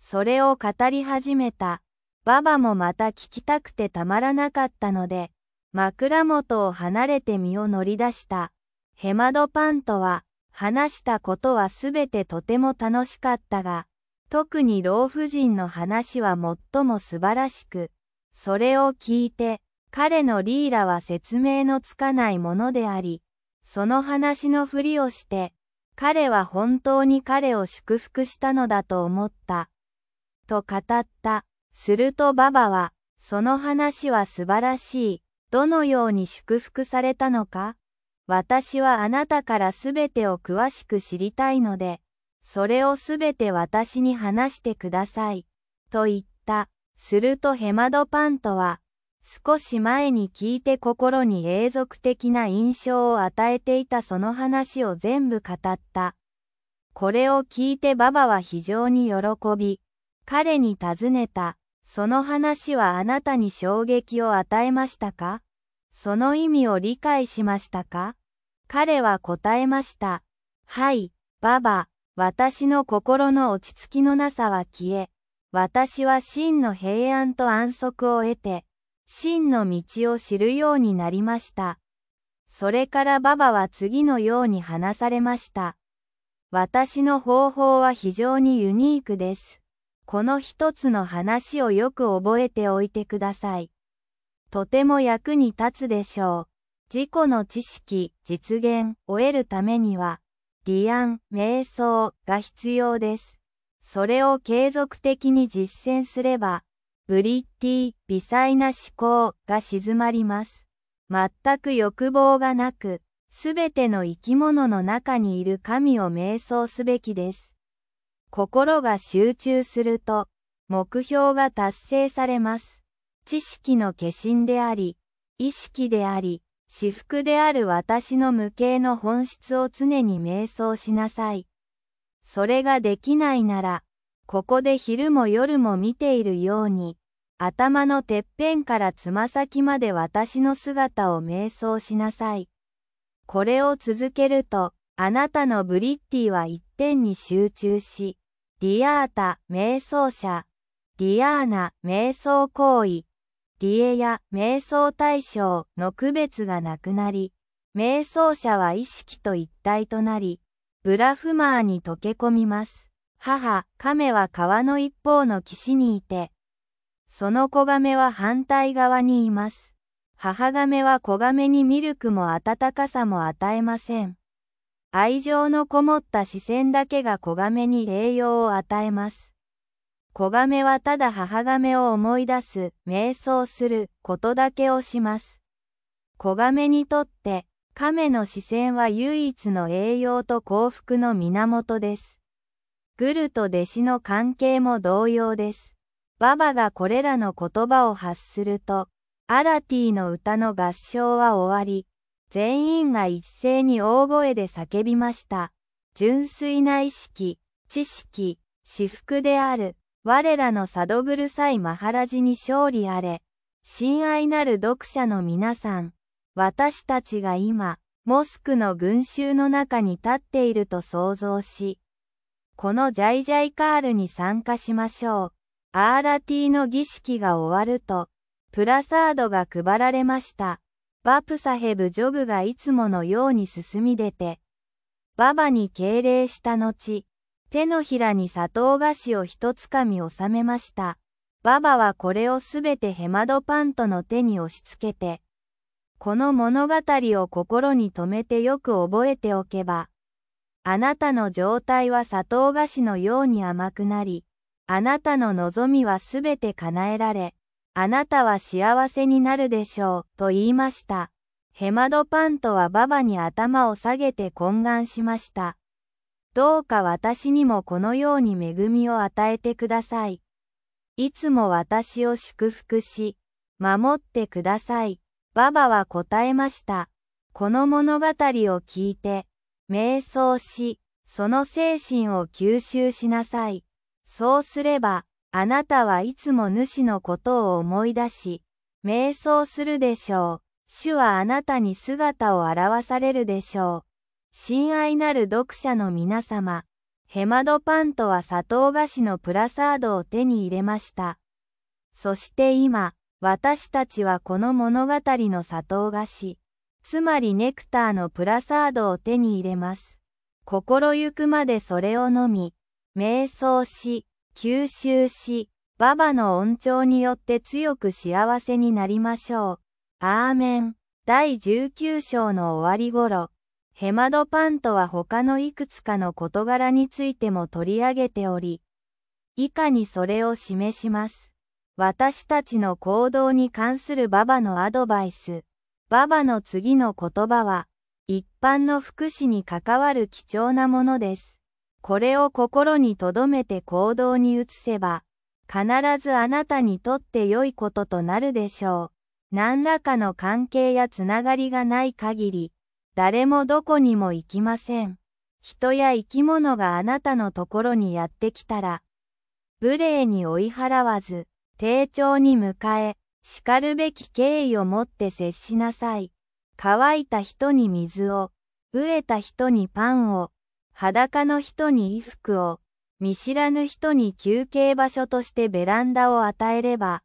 それを語り始めた。ババもまた聞きたくてたまらなかったので、枕元を離れて身を乗り出した。ヘマドパントは、話したことはすべてとても楽しかったが、特に老婦人の話は最も素晴らしく、それを聞いて、彼のリーラは説明のつかないものであり、その話のふりをして、彼は本当に彼を祝福したのだと思った。と語った。するとババは、その話は素晴らしい。どのように祝福されたのか私はあなたからすべてを詳しく知りたいので、それをすべて私に話してください。と言った。するとヘマドパントは、少し前に聞いて心に永続的な印象を与えていたその話を全部語った。これを聞いてババは非常に喜び、彼に尋ねた。その話はあなたに衝撃を与えましたかその意味を理解しましたか彼は答えました。はい、ババ。私の心の落ち着きのなさは消え、私は真の平安と安息を得て、真の道を知るようになりました。それからババは次のように話されました。私の方法は非常にユニークです。この一つの話をよく覚えておいてください。とても役に立つでしょう。自己の知識、実現を得るためには、アン、瞑想が必要です。それを継続的に実践すれば、ブリッティ、微細な思考が静まります。全く欲望がなく、すべての生き物の中にいる神を瞑想すべきです。心が集中すると、目標が達成されます。知識の化身であり、意識であり、私服である私の無形の本質を常に瞑想しなさい。それができないなら、ここで昼も夜も見ているように、頭のてっぺんからつま先まで私の姿を瞑想しなさい。これを続けると、あなたのブリッティは一点に集中し、ディアータ、瞑想者、ディアーナ、瞑想行為、ディエや瞑想対象の区別がなくなり、瞑想者は意識と一体となり、ブラフマーに溶け込みます。母、亀は川の一方の岸にいて、その子亀は反対側にいます。母亀は子亀にミルクも温かさも与えません。愛情のこもった視線だけが子亀に栄養を与えます。子亀はただ母亀を思い出す、瞑想することだけをします。子亀にとって、亀の視線は唯一の栄養と幸福の源です。グルと弟子の関係も同様です。ババがこれらの言葉を発すると、アラティの歌の合唱は終わり、全員が一斉に大声で叫びました。純粋な意識、知識、私服である。我らのサドグルサイマハラジに勝利あれ。親愛なる読者の皆さん、私たちが今、モスクの群衆の中に立っていると想像し、このジャイジャイカールに参加しましょう。アーラティの儀式が終わると、プラサードが配られました。バプサヘブジョグがいつものように進み出て、ババに敬礼した後、手のひらに砂糖菓子を一つかみ収めました。ババはこれをすべてヘマドパントの手に押し付けて、この物語を心に留めてよく覚えておけば、あなたの状態は砂糖菓子のように甘くなり、あなたの望みはすべて叶えられ、あなたは幸せになるでしょう、と言いました。ヘマドパントはババに頭を下げて懇願しました。どうか私にもこのように恵みを与えてください。いつも私を祝福し、守ってください。ババは答えました。この物語を聞いて、瞑想し、その精神を吸収しなさい。そうすれば、あなたはいつも主のことを思い出し、瞑想するでしょう。主はあなたに姿を現されるでしょう。親愛なる読者の皆様、ヘマドパンとは砂糖菓子のプラサードを手に入れました。そして今、私たちはこの物語の砂糖菓子、つまりネクターのプラサードを手に入れます。心ゆくまでそれを飲み、瞑想し、吸収し、ババの恩寵によって強く幸せになりましょう。アーメン。第19章の終わり頃。ヘマドパンとは他のいくつかの事柄についても取り上げており、以下にそれを示します。私たちの行動に関する馬場のアドバイス。馬場の次の言葉は、一般の福祉に関わる貴重なものです。これを心に留めて行動に移せば、必ずあなたにとって良いこととなるでしょう。何らかの関係やつながりがない限り、誰もどこにも行きません。人や生き物があなたのところにやってきたら、無礼に追い払わず、丁重に迎え、叱るべき敬意を持って接しなさい。乾いた人に水を、飢えた人にパンを、裸の人に衣服を、見知らぬ人に休憩場所としてベランダを与えれば、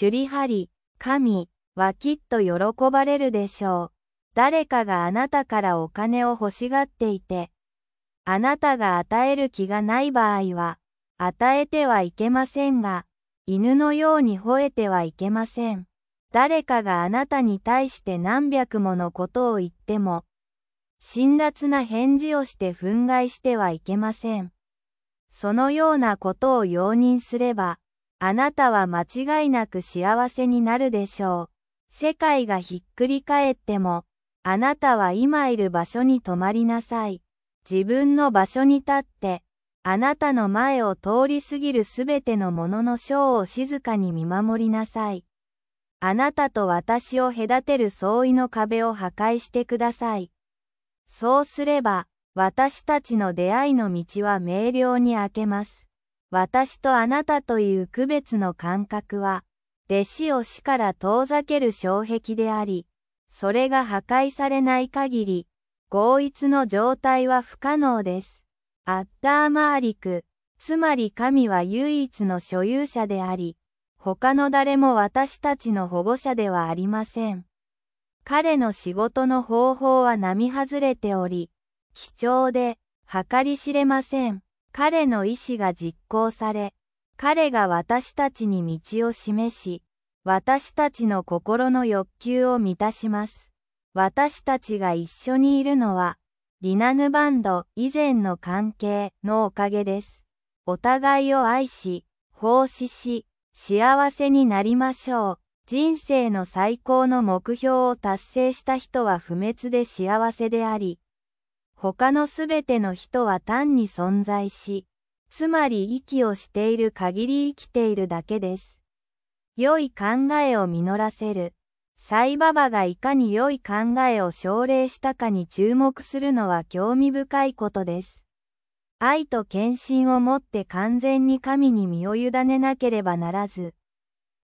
首里張り、神、はきっと喜ばれるでしょう。誰かがあなたからお金を欲しがっていて、あなたが与える気がない場合は、与えてはいけませんが、犬のように吠えてはいけません。誰かがあなたに対して何百ものことを言っても、辛辣な返事をして憤慨してはいけません。そのようなことを容認すれば、あなたは間違いなく幸せになるでしょう。世界がひっくり返っても、あなたは今いる場所に泊まりなさい。自分の場所に立って、あなたの前を通り過ぎるすべてのものの章を静かに見守りなさい。あなたと私を隔てる相違の壁を破壊してください。そうすれば、私たちの出会いの道は明瞭に開けます。私とあなたという区別の感覚は、弟子を死から遠ざける障壁であり、それが破壊されない限り、合一の状態は不可能です。アッラーマーリク、つまり神は唯一の所有者であり、他の誰も私たちの保護者ではありません。彼の仕事の方法は並外れており、貴重で、計り知れません。彼の意志が実行され、彼が私たちに道を示し、私たちの心の欲求を満たします。私たちが一緒にいるのは、リナヌバンド以前の関係のおかげです。お互いを愛し、奉仕し、幸せになりましょう。人生の最高の目標を達成した人は不滅で幸せであり、他のすべての人は単に存在し、つまり息をしている限り生きているだけです。良い考えを実らせる。サイババがいかに良い考えを奨励したかに注目するのは興味深いことです。愛と献身をもって完全に神に身を委ねなければならず、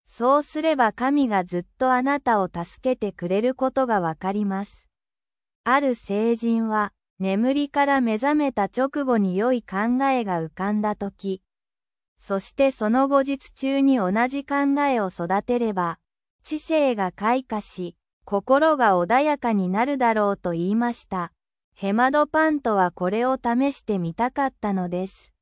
そうすれば神がずっとあなたを助けてくれることがわかります。ある聖人は、眠りから目覚めた直後に良い考えが浮かんだとき、そしてその後日中に同じ考えを育てれば、知性が開花し、心が穏やかになるだろうと言いました。ヘマドパントはこれを試してみたかったのです。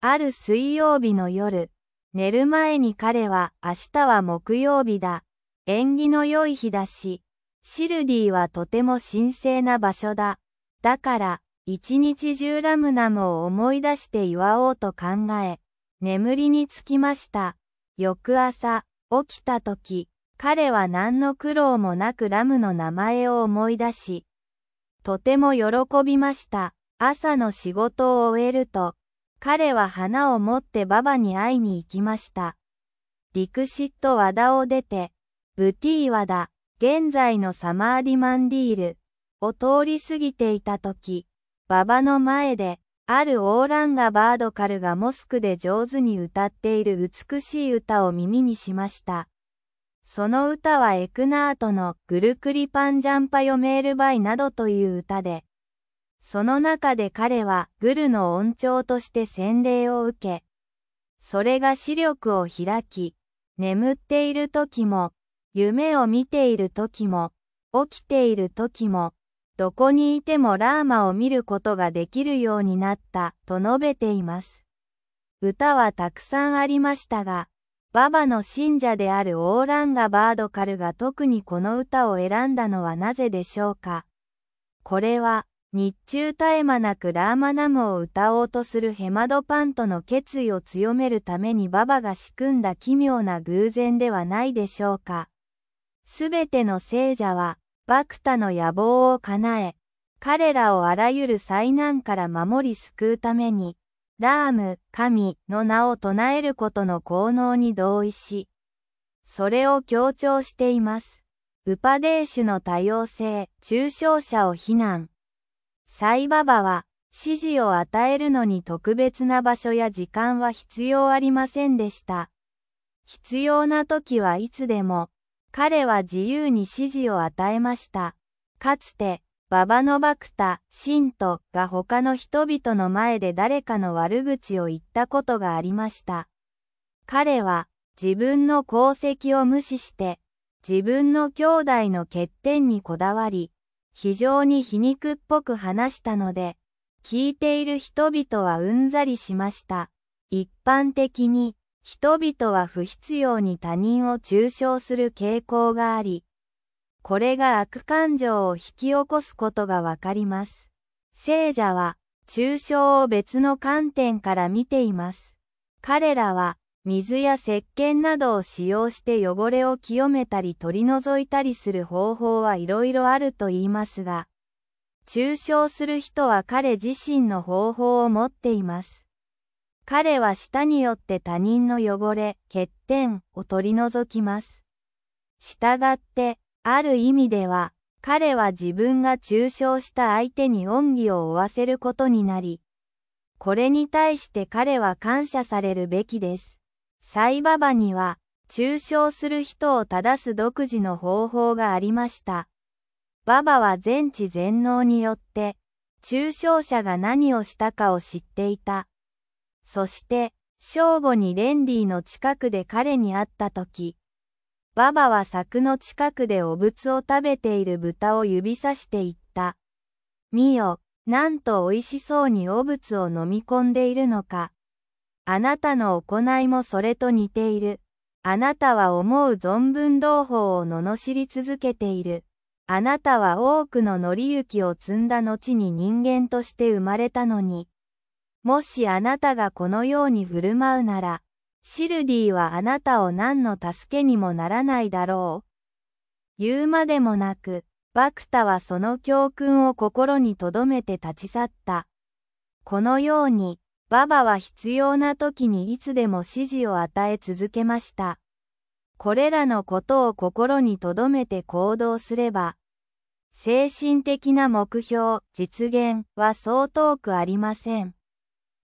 ある水曜日の夜、寝る前に彼は明日は木曜日だ。縁起の良い日だし、シルディはとても神聖な場所だ。だから、一日中ラムナムを思い出して祝おうと考え、眠りにつきました。翌朝、起きた時、彼は何の苦労もなくラムの名前を思い出し、とても喜びました。朝の仕事を終えると、彼は花を持ってババに会いに行きました。リクシット和田を出て、ブティー和田、現在のサマーディマンディールを通り過ぎていた時、ババの前で、あるオーランガバードカルがモスクで上手に歌っている美しい歌を耳にしました。その歌はエクナートのグルクリパンジャンパヨメールバイなどという歌で、その中で彼はグルの音調として洗礼を受け、それが視力を開き、眠っている時も、夢を見ている時も、起きている時も、どこにいてもラーマを見ることができるようになったと述べています。歌はたくさんありましたが、ババの信者であるオーランガ・バードカルが特にこの歌を選んだのはなぜでしょうか。これは、日中絶え間なくラーマナムを歌おうとするヘマドパンとの決意を強めるためにババが仕組んだ奇妙な偶然ではないでしょうか。すべての聖者は、バクタの野望を叶え、彼らをあらゆる災難から守り救うために、ラーム、神の名を唱えることの効能に同意し、それを強調しています。ウパデーシュの多様性、中傷者を非難。サイババは、指示を与えるのに特別な場所や時間は必要ありませんでした。必要な時はいつでも、彼は自由に指示を与えました。かつて、ババノバクタ、シントが他の人々の前で誰かの悪口を言ったことがありました。彼は自分の功績を無視して、自分の兄弟の欠点にこだわり、非常に皮肉っぽく話したので、聞いている人々はうんざりしました。一般的に、人々は不必要に他人を中傷する傾向があり、これが悪感情を引き起こすことがわかります。聖者は、抽象を別の観点から見ています。彼らは、水や石鹸などを使用して汚れを清めたり取り除いたりする方法はいろいろあると言いますが、抽象する人は彼自身の方法を持っています。彼は舌によって他人の汚れ、欠点を取り除きます。従って、ある意味では、彼は自分が中傷した相手に恩義を負わせることになり、これに対して彼は感謝されるべきです。サイババには、中傷する人を正す独自の方法がありました。ババは全知全能によって、抽象者が何をしたかを知っていた。そして、正午にレンディの近くで彼に会った時、ババは柵の近くでお仏を食べている豚を指さして言った。見よ、なんと美味しそうにお仏を飲み込んでいるのか。あなたの行いもそれと似ている。あなたは思う存分同胞を罵り続けている。あなたは多くの乗り行きを積んだ後に人間として生まれたのに。もしあなたがこのように振る舞うなら、シルディはあなたを何の助けにもならないだろう。言うまでもなく、バクタはその教訓を心に留めて立ち去った。このように、ババは必要な時にいつでも指示を与え続けました。これらのことを心に留めて行動すれば、精神的な目標、実現はそう遠くありません。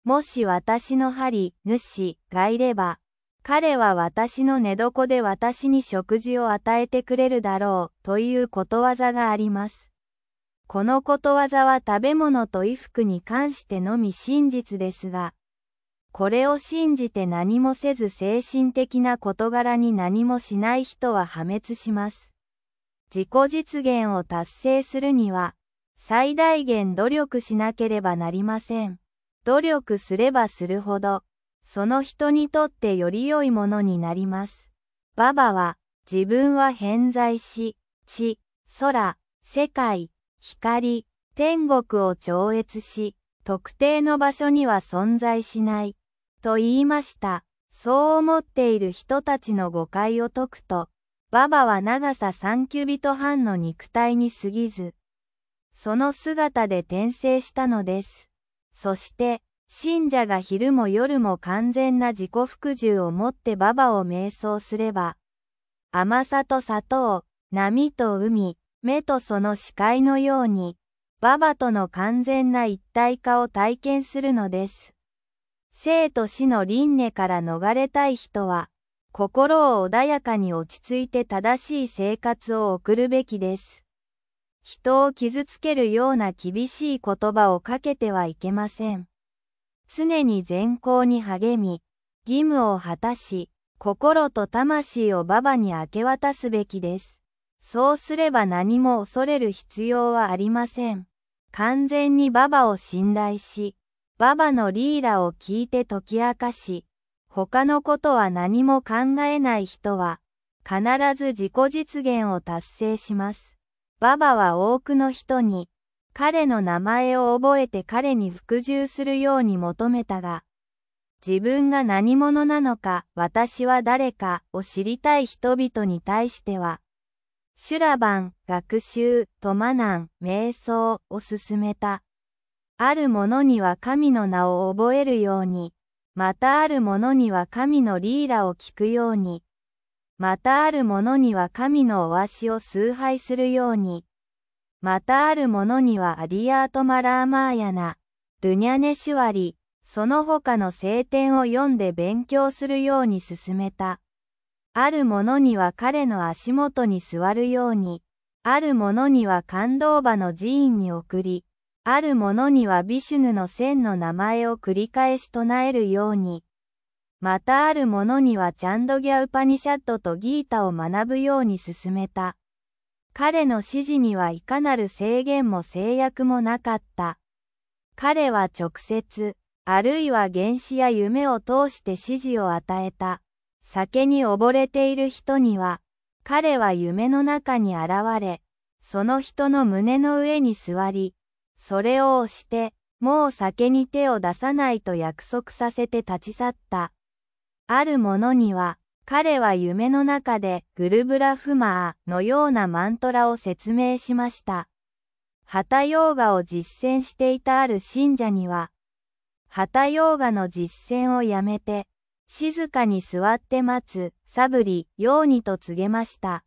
もし私の針主がいれば、彼は私の寝床で私に食事を与えてくれるだろうということわざがあります。このことわざは食べ物と衣服に関してのみ真実ですが、これを信じて何もせず精神的な事柄に何もしない人は破滅します。自己実現を達成するには、最大限努力しなければなりません。努力すればするほど、その人にとってより良いものになります。馬場は、自分は偏在し、地、空、世界、光、天国を超越し、特定の場所には存在しない、と言いました。そう思っている人たちの誤解を解くと、馬場は長さ三キュビト半の肉体に過ぎず、その姿で転生したのです。そして、信者が昼も夜も完全な自己服従を持ってババを瞑想すれば、甘さと砂糖、波と海、目とその視界のように、ババとの完全な一体化を体験するのです。生と死の輪廻から逃れたい人は、心を穏やかに落ち着いて正しい生活を送るべきです。人を傷つけるような厳しい言葉をかけてはいけません。常に善行に励み、義務を果たし、心と魂を馬場に明け渡すべきです。そうすれば何も恐れる必要はありません。完全に馬場を信頼し、馬場のリーラを聞いて解き明かし、他のことは何も考えない人は、必ず自己実現を達成します。ババは多くの人に、彼の名前を覚えて彼に服従するように求めたが、自分が何者なのか、私は誰かを知りたい人々に対しては、修羅ン、学習、トマナン、瞑想を進めた。ある者には神の名を覚えるように、またある者には神のリーラを聞くように、またある者には神のお足を崇拝するように、またある者にはアディアートマラーマーヤナ、ドゥニャネシュワリ、その他の聖典を読んで勉強するように進めた。ある者には彼の足元に座るように、ある者には感動馬の寺院に送り、ある者にはビシュヌの線の名前を繰り返し唱えるように。またある者にはチャンドギャ・ウパニシャッドとギータを学ぶように勧めた。彼の指示にはいかなる制限も制約もなかった。彼は直接、あるいは原始や夢を通して指示を与えた。酒に溺れている人には、彼は夢の中に現れ、その人の胸の上に座り、それを押して、もう酒に手を出さないと約束させて立ち去った。あるものには、彼は夢の中でグルブラフマーのようなマントラを説明しました。ハタヨーガを実践していたある信者には、ハタヨーガの実践をやめて、静かに座って待つ、サブリ、ようにと告げました。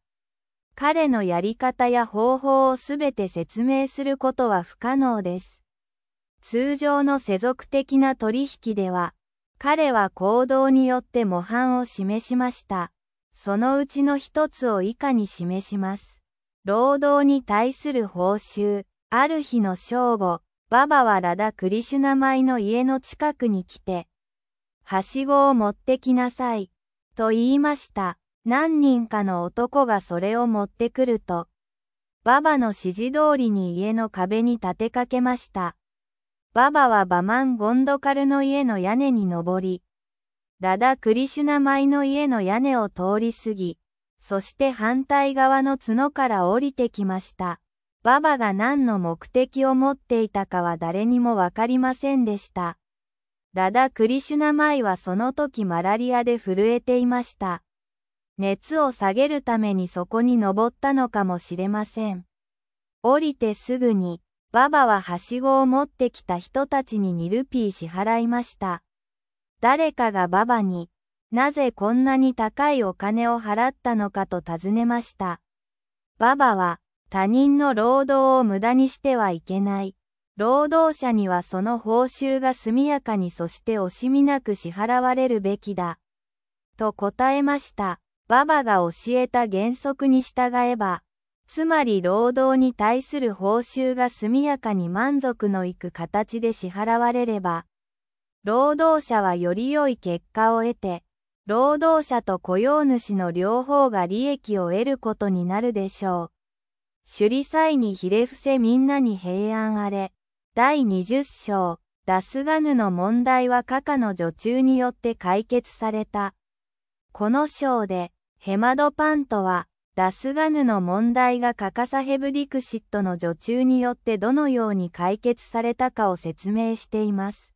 彼のやり方や方法をすべて説明することは不可能です。通常の世俗的な取引では、彼は行動によって模範を示しました。そのうちの一つを以下に示します。労働に対する報酬。ある日の正午、ババはラダ・クリシュナ米の家の近くに来て、はしごを持ってきなさい、と言いました。何人かの男がそれを持ってくると、ババの指示通りに家の壁に立てかけました。ババはバマン・ゴンドカルの家の屋根に登り、ラダ・クリシュナイの家の屋根を通り過ぎ、そして反対側の角から降りてきました。ババが何の目的を持っていたかは誰にもわかりませんでした。ラダ・クリシュナイはその時マラリアで震えていました。熱を下げるためにそこに登ったのかもしれません。降りてすぐに、ババははしごを持ってきた人たちに2ルピー支払いました。誰かがババに、なぜこんなに高いお金を払ったのかと尋ねました。ババは、他人の労働を無駄にしてはいけない。労働者にはその報酬が速やかにそして惜しみなく支払われるべきだ。と答えました。ババが教えた原則に従えば、つまり労働に対する報酬が速やかに満足のいく形で支払われれば、労働者はより良い結果を得て、労働者と雇用主の両方が利益を得ることになるでしょう。首里祭にひれ伏せみんなに平安あれ。第20章、ダスガヌの問題はカカの女中によって解決された。この章で、ヘマドパントは、ダスガヌの問題がカカサヘブディクシットの女中によってどのように解決されたかを説明しています。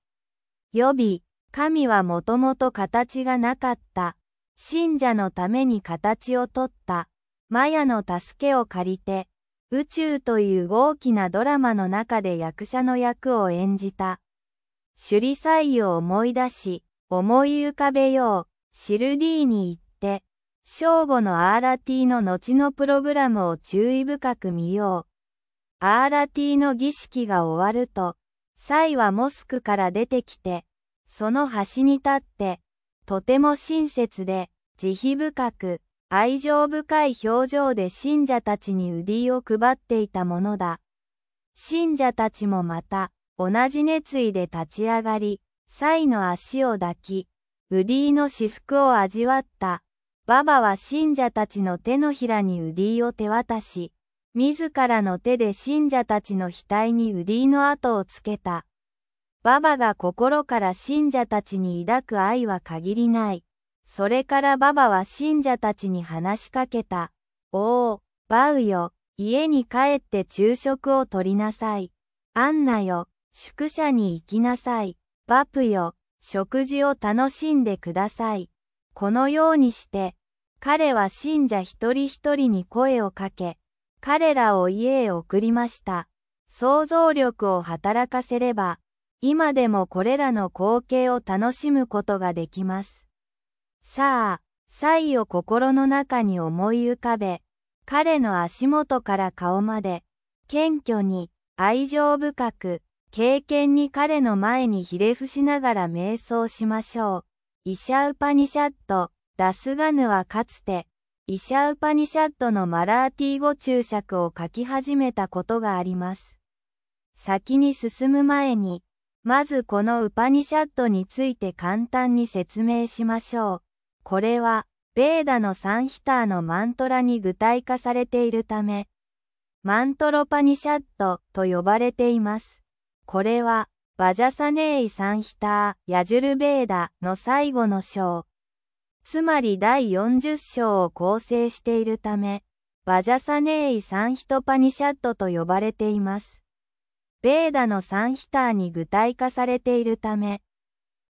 予備、神はもともと形がなかった。信者のために形をとった。マヤの助けを借りて、宇宙という大きなドラマの中で役者の役を演じた。首里祭を思い出し、思い浮かべよう、シルディーに行って、正午の RT の後のプログラムを注意深く見よう。RT の儀式が終わると、サイはモスクから出てきて、その端に立って、とても親切で、慈悲深く、愛情深い表情で信者たちにウディを配っていたものだ。信者たちもまた、同じ熱意で立ち上がり、サイの足を抱き、ウディの私服を味わった。ババは信者たちの手のひらにウディを手渡し、自らの手で信者たちの額にウディの跡をつけた。ババが心から信者たちに抱く愛は限りない。それからババは信者たちに話しかけた。おお、バウよ、家に帰って昼食をとりなさい。アンナよ、宿舎に行きなさい。バプよ、食事を楽しんでください。このようにして、彼は信者一人一人に声をかけ、彼らを家へ送りました。想像力を働かせれば、今でもこれらの光景を楽しむことができます。さあ、サイを心の中に思い浮かべ、彼の足元から顔まで、謙虚に、愛情深く、経験に彼の前にひれ伏しながら瞑想しましょう。イシャウパニシャットダスガヌはかつて、イシャウパニシャッドのマラーティー語注釈を書き始めたことがあります。先に進む前に、まずこのウパニシャッドについて簡単に説明しましょう。これは、ベーダのサンヒターのマントラに具体化されているため、マントロパニシャッドと呼ばれています。これは、バジャサネーイサンヒター、ヤジュルベーダの最後の章。つまり第40章を構成しているため、バジャサネーイサンヒトパニシャットと呼ばれています。ベーダのサンヒターに具体化されているため、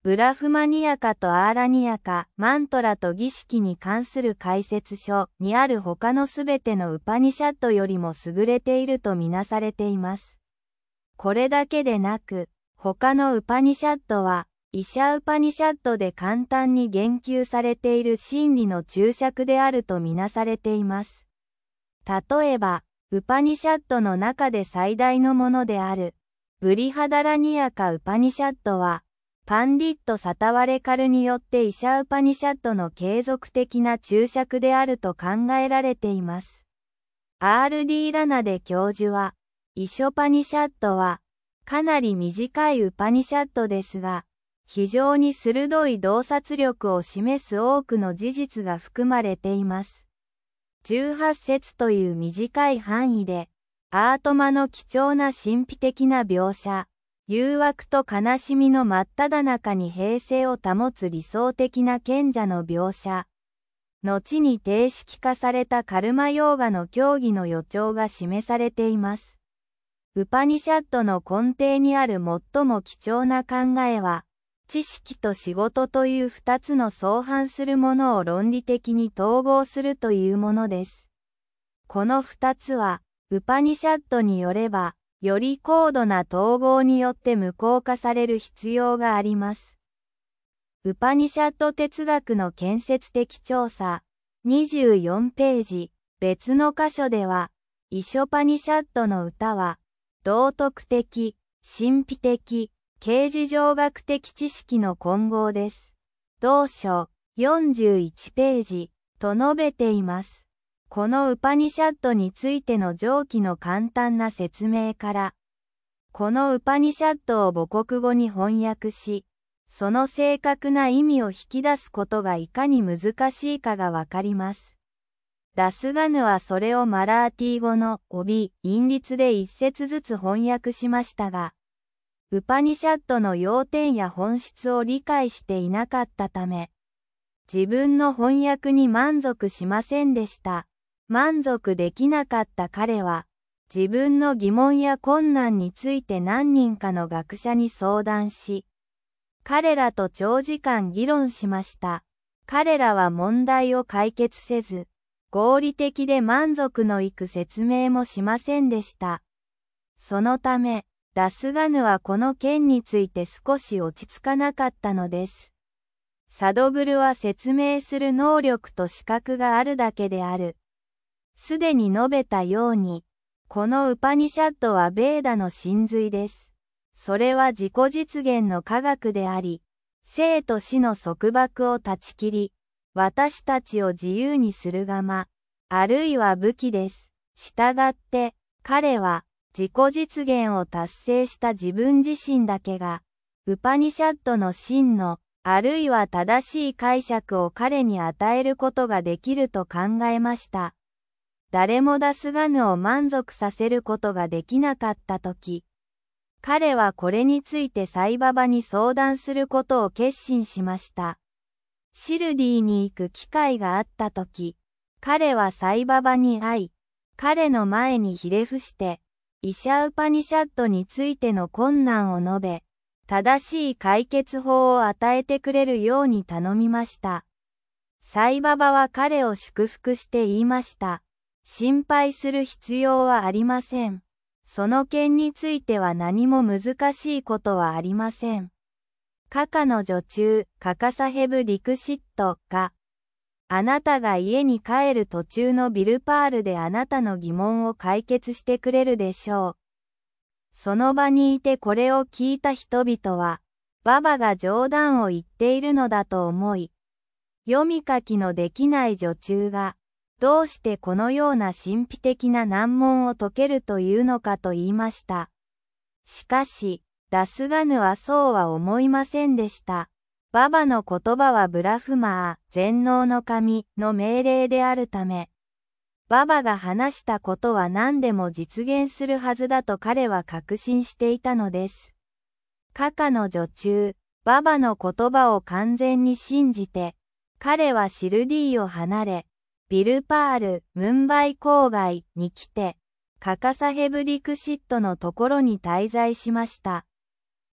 ブラフマニアカとアーラニアカ、マントラと儀式に関する解説書にある他のすべてのウパニシャットよりも優れているとみなされています。これだけでなく、他のウパニシャットはイシャウパニシャッドで簡単に言及されている真理の注釈であるとみなされています。例えば、ウパニシャッドの中で最大のものである、ブリハダラニアカ・ウパニシャッドは、パンディット・サタワレカルによってイシャウパニシャッドの継続的な注釈であると考えられています。R.D. ラナで教授は、イショパニシャッドは、かなり短いウパニシャッドですが、非常に鋭い洞察力を示す多くの事実が含まれています。18節という短い範囲で、アートマの貴重な神秘的な描写、誘惑と悲しみの真っ只中に平静を保つ理想的な賢者の描写、後に定式化されたカルマヨーガの教義の予兆が示されています。ウパニシャットの根底にある最も貴重な考えは、知識と仕事という2つの相反するものを論理的に統合するというものです。この2つは、ウパニシャッドによれば、より高度な統合によって無効化される必要があります。ウパニシャッド哲学の建設的調査、24ページ、別の箇所では、イショパニシャッドの歌は、道徳的、神秘的、刑事上学的知識の混合です。同書41ページと述べています。このウパニシャッドについての上記の簡単な説明から、このウパニシャッドを母国語に翻訳し、その正確な意味を引き出すことがいかに難しいかがわかります。ダスガヌはそれをマラーティ語の帯、韻律で一節ずつ翻訳しましたが、ウパニシャットの要点や本質を理解していなかったため、自分の翻訳に満足しませんでした。満足できなかった彼は、自分の疑問や困難について何人かの学者に相談し、彼らと長時間議論しました。彼らは問題を解決せず、合理的で満足のいく説明もしませんでした。そのため、ダスガヌはこの件について少し落ち着かなかったのです。サドグルは説明する能力と資格があるだけである。すでに述べたように、このウパニシャッドはベーダの真髄です。それは自己実現の科学であり、生と死の束縛を断ち切り、私たちを自由にするがま、あるいは武器です。従って、彼は、自己実現を達成した自分自身だけが、ウパニシャッドの真の、あるいは正しい解釈を彼に与えることができると考えました。誰も出すがぬを満足させることができなかった時、彼はこれについてサイババに相談することを決心しました。シルディに行く機会があった時、彼はサイババに会い、彼の前にひれ伏して、イシャウパニシャッドについての困難を述べ、正しい解決法を与えてくれるように頼みました。サイババは彼を祝福して言いました。心配する必要はありません。その件については何も難しいことはありません。カカの女中、カカサヘブ・ディクシットが、あなたが家に帰る途中のビルパールであなたの疑問を解決してくれるでしょう。その場にいてこれを聞いた人々は、ババが冗談を言っているのだと思い、読み書きのできない女中が、どうしてこのような神秘的な難問を解けるというのかと言いました。しかし、ダスガヌはそうは思いませんでした。ババの言葉はブラフマー、全能の神の命令であるため、ババが話したことは何でも実現するはずだと彼は確信していたのです。カカの女中、ババの言葉を完全に信じて、彼はシルディを離れ、ビルパール、ムンバイ郊外に来て、カカサヘブディクシットのところに滞在しました。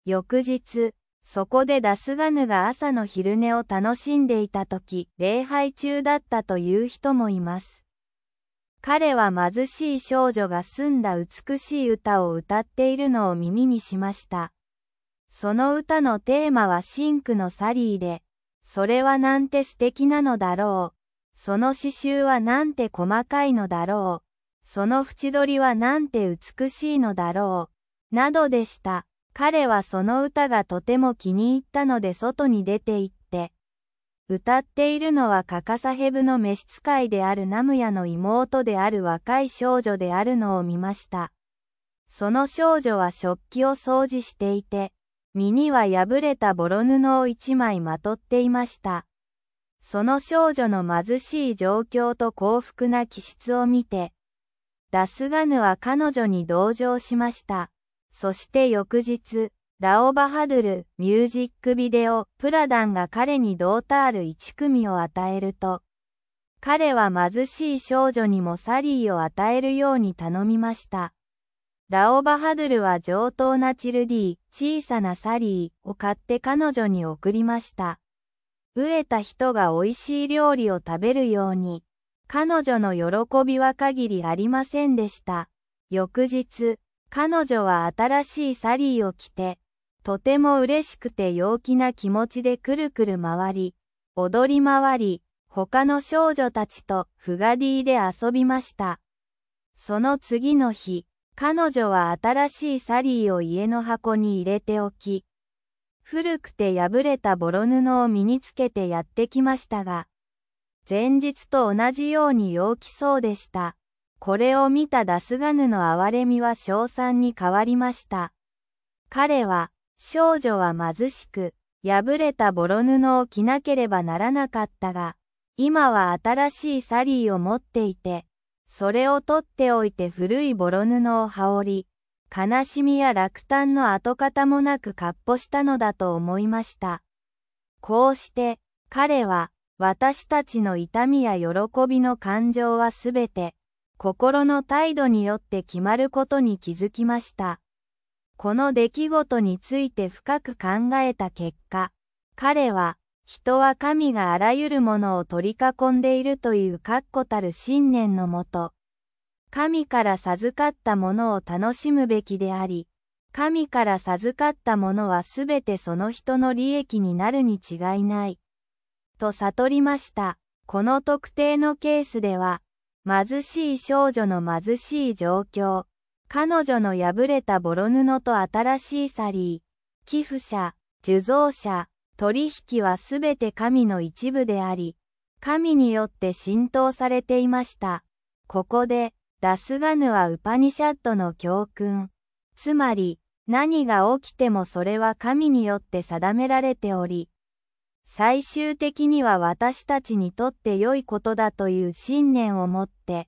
翌日、そこでダスガヌが朝の昼寝を楽しんでいた時、礼拝中だったという人もいます。彼は貧しい少女が住んだ美しい歌を歌っているのを耳にしました。その歌のテーマはシンクのサリーで、それはなんて素敵なのだろう。その刺繍はなんて細かいのだろう。その縁取りはなんて美しいのだろう。などでした。彼はその歌がとても気に入ったので外に出て行って、歌っているのはカカサヘブの召使いであるナムヤの妹である若い少女であるのを見ました。その少女は食器を掃除していて、身には破れたボロ布を一枚まとっていました。その少女の貧しい状況と幸福な気質を見て、ダスガヌは彼女に同情しました。そして翌日、ラオバハドゥルミュージックビデオプラダンが彼にドータール1組を与えると、彼は貧しい少女にもサリーを与えるように頼みました。ラオバハドゥルは上等なチルディ、小さなサリーを買って彼女に送りました。飢えた人が美味しい料理を食べるように、彼女の喜びは限りありませんでした。翌日、彼女は新しいサリーを着て、とても嬉しくて陽気な気持ちでくるくる回り、踊り回り、他の少女たちとフガディで遊びました。その次の日、彼女は新しいサリーを家の箱に入れておき、古くて破れたボロ布を身につけてやってきましたが、前日と同じように陽気そうでした。これを見たダスガヌの憐れみは称賛に変わりました。彼は、少女は貧しく、破れたボロ布を着なければならなかったが、今は新しいサリーを持っていて、それを取っておいて古いボロ布を羽織り、悲しみや落胆の跡形もなくっ歩したのだと思いました。こうして、彼は、私たちの痛みや喜びの感情はすべて、心の態度によって決まることに気づきました。この出来事について深く考えた結果、彼は、人は神があらゆるものを取り囲んでいるという確固たる信念のもと、神から授かったものを楽しむべきであり、神から授かったものはすべてその人の利益になるに違いない。と悟りました。この特定のケースでは、貧しい少女の貧しい状況。彼女の破れたボロ布と新しいサリー。寄付者、受贈者、取引はすべて神の一部であり、神によって浸透されていました。ここで、ダスガヌはウパニシャットの教訓。つまり、何が起きてもそれは神によって定められており、最終的には私たちにとって良いことだという信念を持って、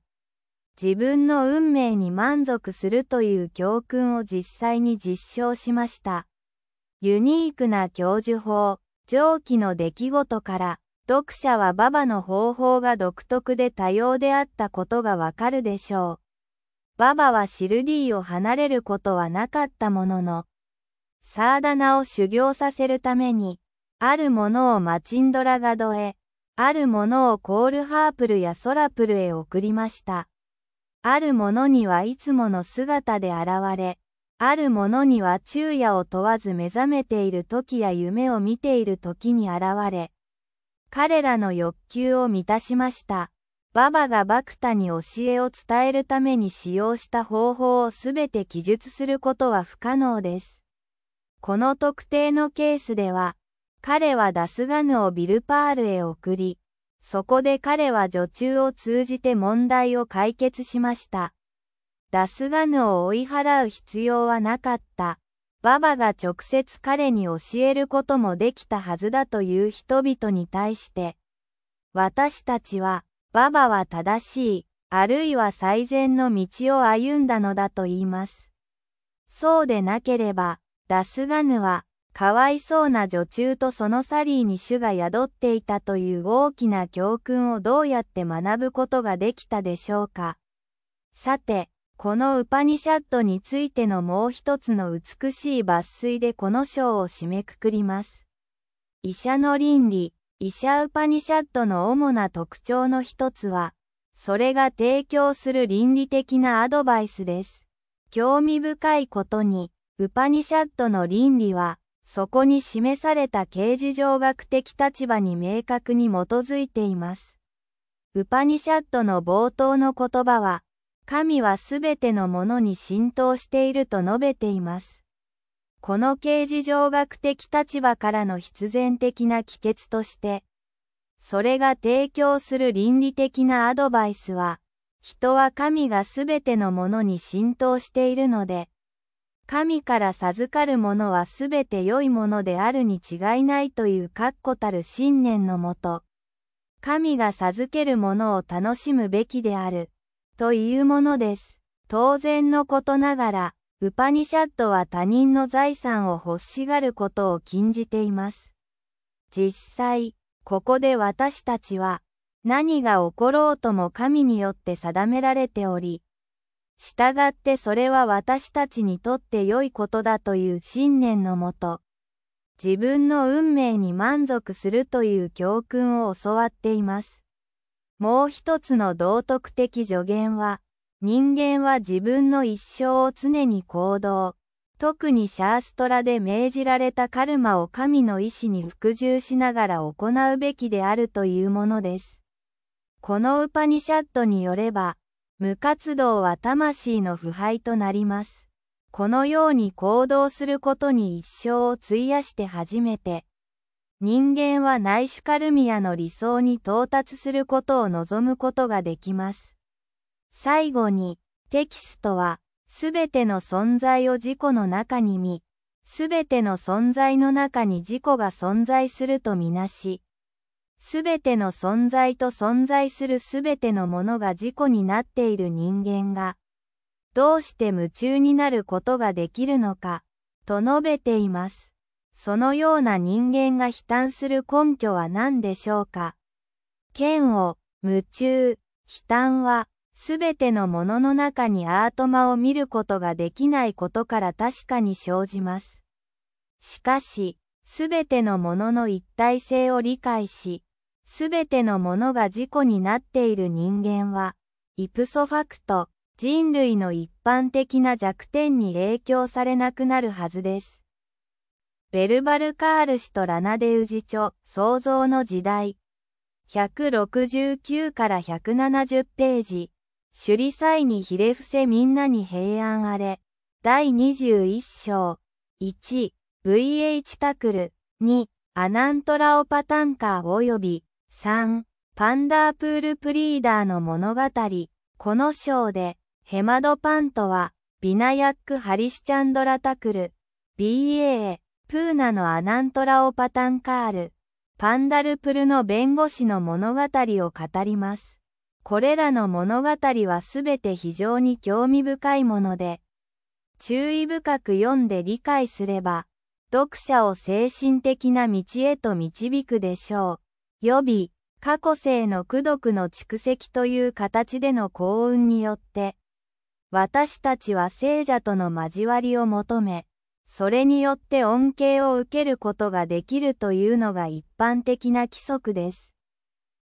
自分の運命に満足するという教訓を実際に実証しました。ユニークな教授法、上記の出来事から、読者はババの方法が独特で多様であったことがわかるでしょう。ババはシルディを離れることはなかったものの、サーダナを修行させるために、あるものをマチンドラガドへ、あるものをコールハープルやソラプルへ送りました。あるものにはいつもの姿で現れ、あるものには昼夜を問わず目覚めている時や夢を見ている時に現れ、彼らの欲求を満たしました。ババがバクタに教えを伝えるために使用した方法をすべて記述することは不可能です。この特定のケースでは、彼はダスガヌをビルパールへ送り、そこで彼は女中を通じて問題を解決しました。ダスガヌを追い払う必要はなかった。ババが直接彼に教えることもできたはずだという人々に対して、私たちは、ババは正しい、あるいは最善の道を歩んだのだと言います。そうでなければ、ダスガヌは、かわいそうな女中とそのサリーに主が宿っていたという大きな教訓をどうやって学ぶことができたでしょうか。さて、このウパニシャットについてのもう一つの美しい抜粋でこの章を締めくくります。医者の倫理、医者ウパニシャットの主な特徴の一つは、それが提供する倫理的なアドバイスです。興味深いことに、ウパニシャットの倫理は、そこに示された刑事上学的立場に明確に基づいています。ウパニシャットの冒頭の言葉は、神はすべてのものに浸透していると述べています。この刑事上学的立場からの必然的な帰結として、それが提供する倫理的なアドバイスは、人は神がすべてのものに浸透しているので、神から授かるものはすべて良いものであるに違いないという確固たる信念のもと、神が授けるものを楽しむべきである、というものです。当然のことながら、ウパニシャッドは他人の財産を欲しがることを禁じています。実際、ここで私たちは、何が起ころうとも神によって定められており、従ってそれは私たちにとって良いことだという信念のもと、自分の運命に満足するという教訓を教わっています。もう一つの道徳的助言は、人間は自分の一生を常に行動、特にシャーストラで命じられたカルマを神の意志に服従しながら行うべきであるというものです。このウパニシャットによれば、無活動は魂の腐敗となります。このように行動することに一生を費やして初めて、人間はナイシュカルミアの理想に到達することを望むことができます。最後に、テキストは、すべての存在を自己の中に見、すべての存在の中に自己が存在するとみなし、すべての存在と存在するすべてのものが自己になっている人間が、どうして夢中になることができるのか、と述べています。そのような人間が悲嘆する根拠は何でしょうか。剣を、夢中、悲嘆は、すべてのものの中にアートマを見ることができないことから確かに生じます。しかし、すべてのものの一体性を理解し、すべてのものが事故になっている人間は、イプソファクト、人類の一般的な弱点に影響されなくなるはずです。ベルバルカール氏とラナデウジ著、創造の時代。169から170ページ。首里祭にひれ伏せみんなに平安あれ。第21章。1、VH タクル。2、アナントラオパタンカー及び 3. パンダープールプリーダーの物語。この章で、ヘマドパンとは、ビナヤック・ハリシチャンドラタクル、BA、プーナのアナントラオパタンカール、パンダルプルの弁護士の物語を語ります。これらの物語はすべて非常に興味深いもので、注意深く読んで理解すれば、読者を精神的な道へと導くでしょう。予備、過去生の功徳の蓄積という形での幸運によって、私たちは聖者との交わりを求め、それによって恩恵を受けることができるというのが一般的な規則です。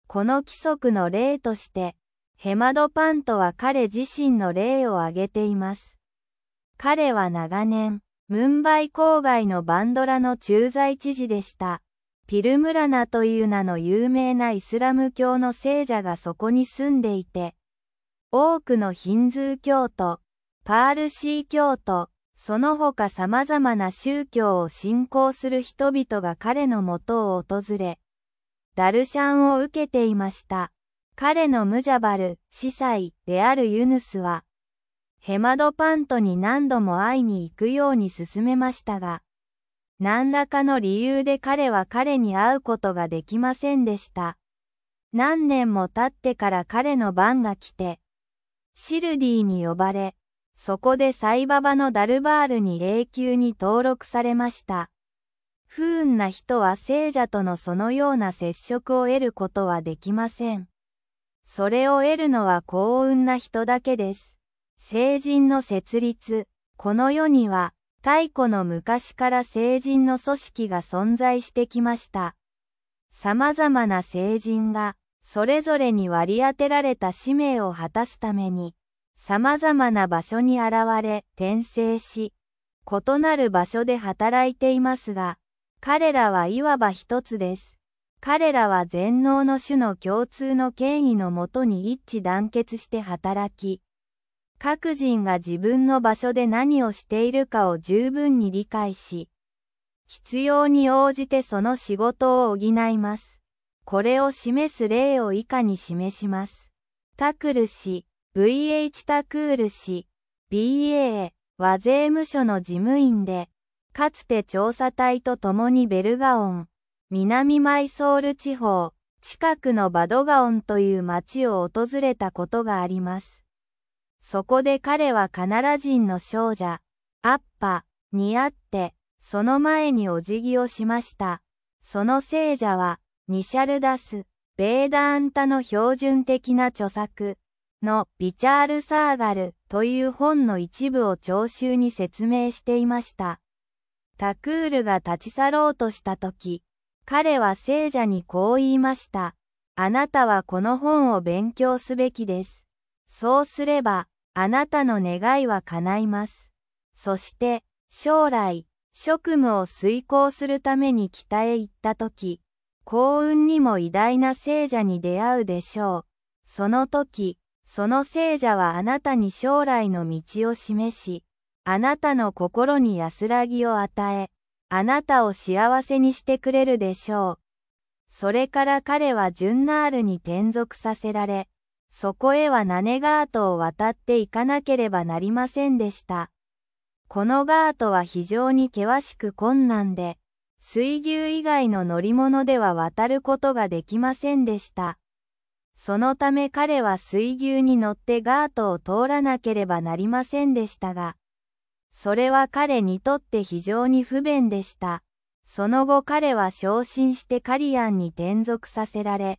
この規則の例として、ヘマドパントは彼自身の例を挙げています。彼は長年、ムンバイ郊外のバンドラの駐在知事でした。ピルムラナという名の有名なイスラム教の聖者がそこに住んでいて、多くのヒンズー教徒、パールシー教徒、その他様々な宗教を信仰する人々が彼のもとを訪れ、ダルシャンを受けていました。彼のムジャバル、司祭であるユヌスは、ヘマドパントに何度も会いに行くように勧めましたが、何らかの理由で彼は彼に会うことができませんでした。何年も経ってから彼の番が来て、シルディに呼ばれ、そこでサイババのダルバールに永久に登録されました。不運な人は聖者とのそのような接触を得ることはできません。それを得るのは幸運な人だけです。聖人の設立、この世には、太古の昔から成人の組織が存在してきました。様々な成人が、それぞれに割り当てられた使命を果たすために、様々な場所に現れ、転生し、異なる場所で働いていますが、彼らはいわば一つです。彼らは全能の種の共通の権威のもとに一致団結して働き、各人が自分の場所で何をしているかを十分に理解し、必要に応じてその仕事を補います。これを示す例を以下に示します。タクル氏、VH タクール氏、BA は税務署の事務員で、かつて調査隊と共にベルガオン、南マイソール地方、近くのバドガオンという町を訪れたことがあります。そこで彼はカナラ人の少女、アッパ、に会って、その前にお辞儀をしました。その聖者は、ニシャルダス、ベーダーンタの標準的な著作のビチャール・サーガルという本の一部を聴衆に説明していました。タクールが立ち去ろうとした時、彼は聖者にこう言いました。あなたはこの本を勉強すべきです。そうすれば、あなたの願いは叶います。そして、将来、職務を遂行するために北へ行った時、幸運にも偉大な聖者に出会うでしょう。その時、その聖者はあなたに将来の道を示し、あなたの心に安らぎを与え、あなたを幸せにしてくれるでしょう。それから彼はジュンナールに転属させられ、そこへはナネガートを渡っていかなければなりませんでした。このガートは非常に険しく困難で、水牛以外の乗り物では渡ることができませんでした。そのため彼は水牛に乗ってガートを通らなければなりませんでしたが、それは彼にとって非常に不便でした。その後彼は昇進してカリアンに転属させられ、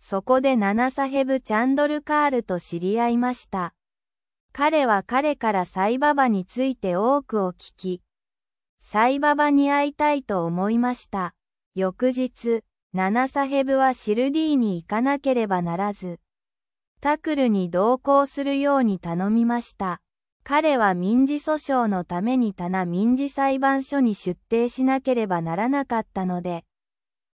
そこでナナサヘブ・チャンドルカールと知り合いました。彼は彼からサイババについて多くを聞き、サイババに会いたいと思いました。翌日、ナナサヘブはシルディに行かなければならず、タクルに同行するように頼みました。彼は民事訴訟のために棚民事裁判所に出廷しなければならなかったので、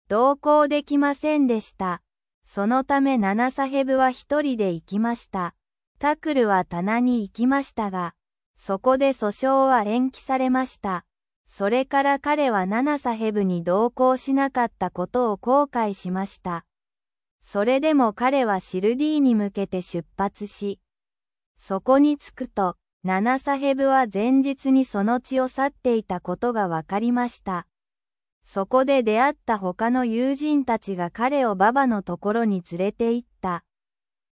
同行できませんでした。そのため七サヘブは一人で行きました。タクルは棚に行きましたが、そこで訴訟は延期されました。それから彼は七サヘブに同行しなかったことを後悔しました。それでも彼はシルディに向けて出発し、そこに着くと、七サヘブは前日にその地を去っていたことがわかりました。そこで出会った他の友人たちが彼をババのところに連れて行った。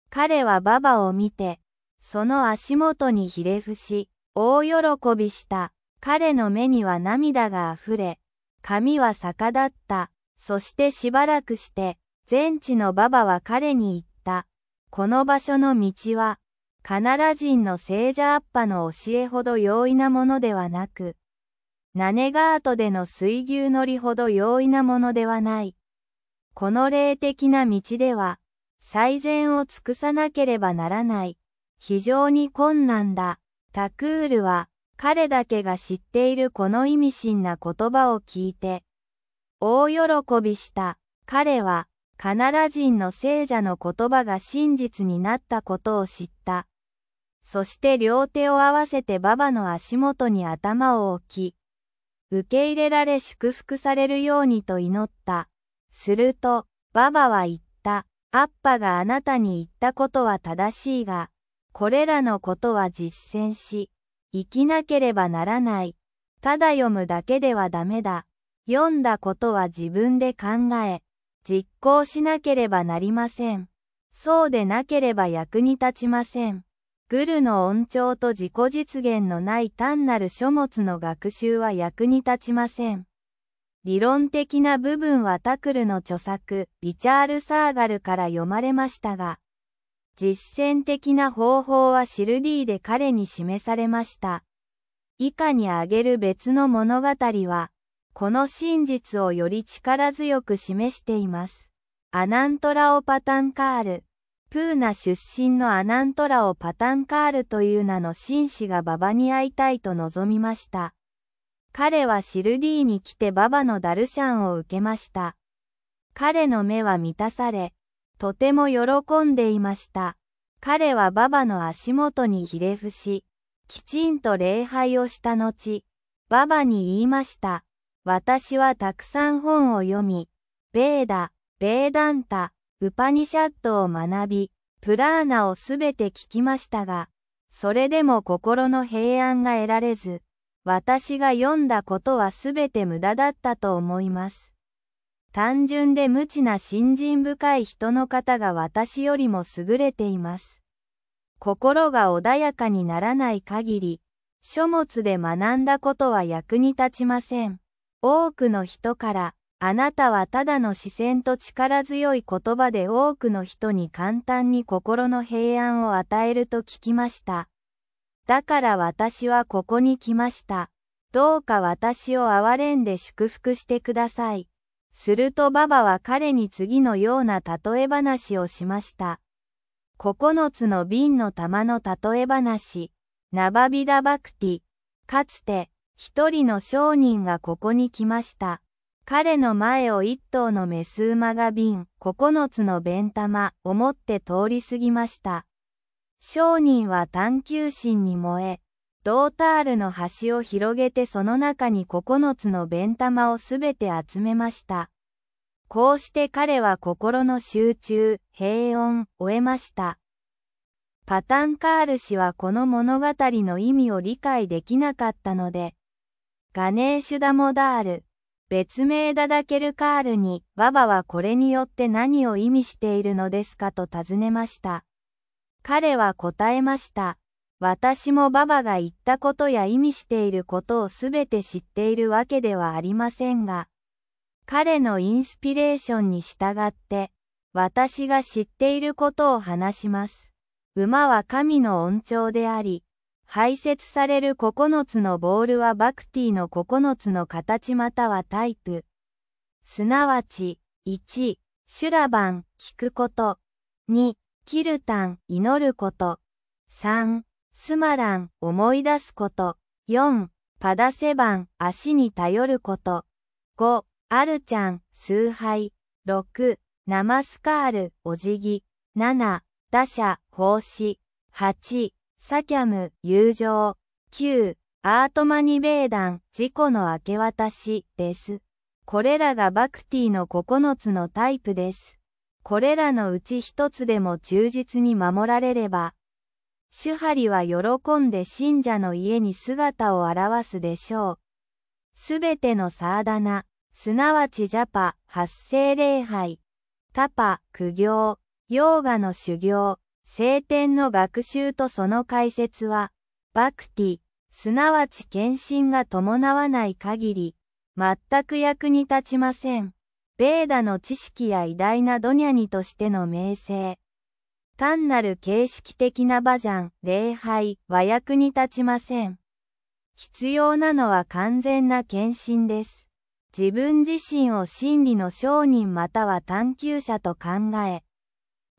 彼はババを見て、その足元にひれ伏し、大喜びした。彼の目には涙が溢れ、髪は逆だった。そしてしばらくして、全地のババは彼に言った。この場所の道は、カナラ人の聖者アッパの教えほど容易なものではなく、ナネガートでの水牛乗りほど容易なものではない。この霊的な道では、最善を尽くさなければならない。非常に困難だ。タクールは、彼だけが知っているこの意味深な言葉を聞いて、大喜びした。彼は、カナダ人の聖者の言葉が真実になったことを知った。そして両手を合わせて馬場の足元に頭を置き、受け入れられ祝福されるようにと祈った。すると、ババは言った。アッパがあなたに言ったことは正しいが、これらのことは実践し、生きなければならない。ただ読むだけではダメだ。読んだことは自分で考え、実行しなければなりません。そうでなければ役に立ちません。グルの音調と自己実現のない単なる書物の学習は役に立ちません。理論的な部分はタクルの著作、ビチャール・サーガルから読まれましたが、実践的な方法はシルディで彼に示されました。以下に挙げる別の物語は、この真実をより力強く示しています。アナントラオパタンカールプーナ出身のアナントラをパタンカールという名の紳士がババに会いたいと望みました。彼はシルディに来てババのダルシャンを受けました。彼の目は満たされ、とても喜んでいました。彼はババの足元にひれ伏し、きちんと礼拝をした後、ババに言いました。私はたくさん本を読み、ベーダ、ベーダンタ、ウパニシャットを学び、プラーナをすべて聞きましたが、それでも心の平安が得られず、私が読んだことはすべて無駄だったと思います。単純で無知な信心深い人の方が私よりも優れています。心が穏やかにならない限り、書物で学んだことは役に立ちません。多くの人から、あなたはただの視線と力強い言葉で多くの人に簡単に心の平安を与えると聞きました。だから私はここに来ました。どうか私を憐れんで祝福してください。するとババは彼に次のような例え話をしました。9つの瓶の玉の例え話、ナバビダバクティ。かつて、一人の商人がここに来ました。彼の前を一頭のメス馬が瓶、九つの弁玉を持って通り過ぎました。商人は探求心に燃え、ドータールの端を広げてその中に9つの弁玉をすべて集めました。こうして彼は心の集中、平穏を得ました。パタンカール氏はこの物語の意味を理解できなかったので、ガネーシュダモダール、別名ダダケルカールに、ババはこれによって何を意味しているのですかと尋ねました。彼は答えました。私もババが言ったことや意味していることをすべて知っているわけではありませんが、彼のインスピレーションに従って、私が知っていることを話します。馬は神の恩寵であり、排泄される9つのボールはバクティの9つの形またはタイプ。すなわち、1、ラバン、聞くこと。2、キルタン、祈ること。3、スマラン、思い出すこと。4、パダセバン、足に頼ること。5、アルちゃん、崇拝。6、ナマスカール、お辞儀。7、打者、奉仕。8、サキャム、友情、9、アートマニベーダン、事故の明け渡しです。これらがバクティの9つのタイプです。これらのうち1つでも忠実に守られれば、主張は喜んで信者の家に姿を現すでしょう。すべてのサーダナ、すなわちジャパ、発生礼拝、タパ、苦行、ヨーガの修行、聖典の学習とその解説は、バクティ、すなわち献身が伴わない限り、全く役に立ちません。ベーダの知識や偉大なドニャニとしての名声。単なる形式的なバジャン、礼拝は役に立ちません。必要なのは完全な献身です。自分自身を真理の商人または探求者と考え、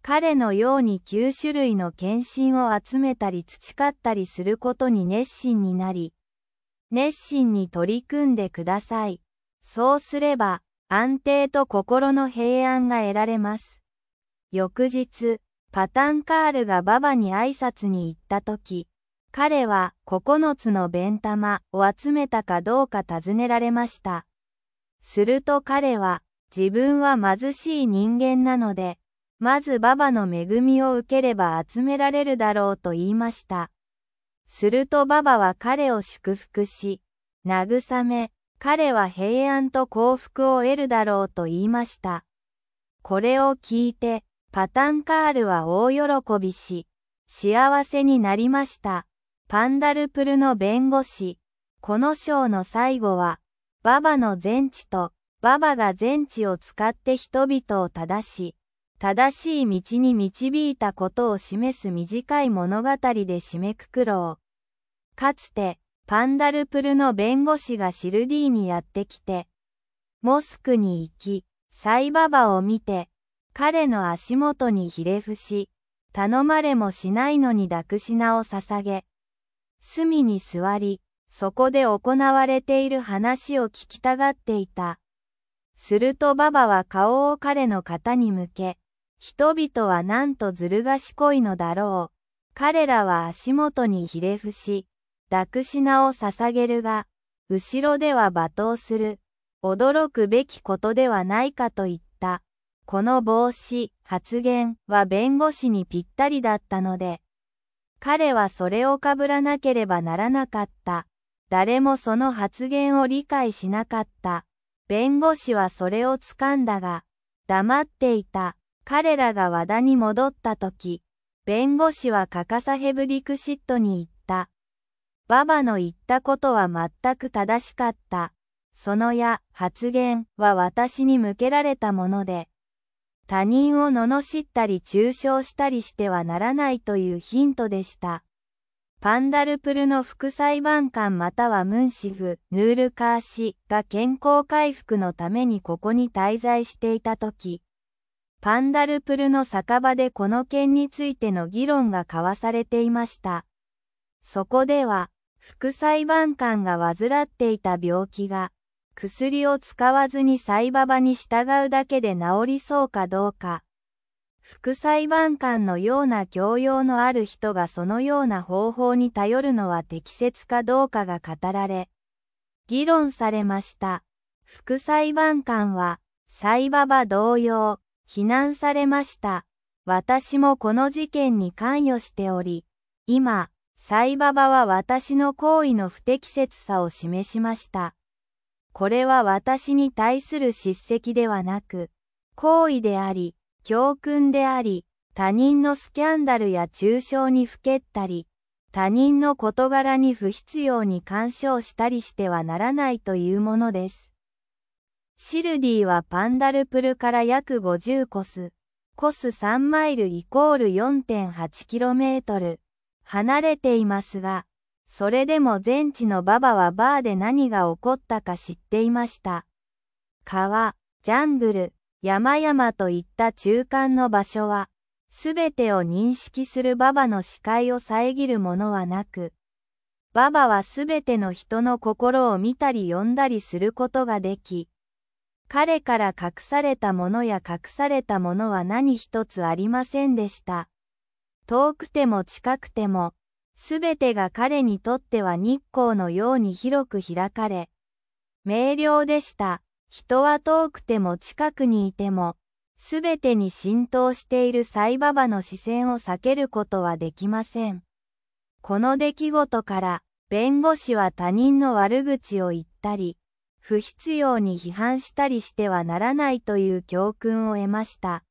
彼のように9種類の献身を集めたり培ったりすることに熱心になり、熱心に取り組んでください。そうすれば、安定と心の平安が得られます。翌日、パタンカールがババに挨拶に行った時、彼は9つの弁玉を集めたかどうか尋ねられました。すると彼は、自分は貧しい人間なので、まず馬場の恵みを受ければ集められるだろうと言いました。すると馬場は彼を祝福し、慰め、彼は平安と幸福を得るだろうと言いました。これを聞いて、パタンカールは大喜びし、幸せになりました。パンダルプルの弁護士。この章の最後は、ババの全知と、ババが全知を使って人々を正し、正しい道に導いたことを示す短い物語で締めくくろう。かつて、パンダルプルの弁護士がシルディにやってきて、モスクに行き、サイババを見て、彼の足元にひれ伏し、頼まれもしないのに抱く品を捧げ、隅に座り、そこで行われている話を聞きたがっていた。するとババは顔を彼の肩に向け、人々はなんとずる賢いのだろう。彼らは足元にひれ伏し、抱く品を捧げるが、後ろでは罵倒する。驚くべきことではないかと言った。この帽子、発言は弁護士にぴったりだったので、彼はそれをかぶらなければならなかった。誰もその発言を理解しなかった。弁護士はそれを掴んだが、黙っていた。彼らが和田に戻った時、弁護士はカカサヘブディクシットに行った。ババの言ったことは全く正しかった。そのや発言は私に向けられたもので、他人を罵ったり中傷したりしてはならないというヒントでした。パンダルプルの副裁判官またはムンシフ、ヌールカー氏が健康回復のためにここに滞在していた時、パンダルプルの酒場でこの件についての議論が交わされていました。そこでは、副裁判官が患っていた病気が、薬を使わずに裁判場に従うだけで治りそうかどうか、副裁判官のような教養のある人がそのような方法に頼るのは適切かどうかが語られ、議論されました。副裁判官は、裁判場同様、非難されました。私もこの事件に関与しており、今、サイババは私の行為の不適切さを示しました。これは私に対する叱責ではなく、行為であり、教訓であり、他人のスキャンダルや抽象にふけったり、他人の事柄に不必要に干渉したりしてはならないというものです。シルディはパンダルプルから約50コス、コス3マイルイコール 4.8km 離れていますが、それでも全地のババはバーで何が起こったか知っていました。川、ジャングル、山々といった中間の場所は、すべてを認識するババの視界を遮るものはなく、ババはすべての人の心を見たり呼んだりすることができ、彼から隠されたものや隠されたものは何一つありませんでした。遠くても近くても、すべてが彼にとっては日光のように広く開かれ、明瞭でした。人は遠くても近くにいても、すべてに浸透しているサイババの視線を避けることはできません。この出来事から、弁護士は他人の悪口を言ったり、不必要に批判したりしてはならないという教訓を得ました。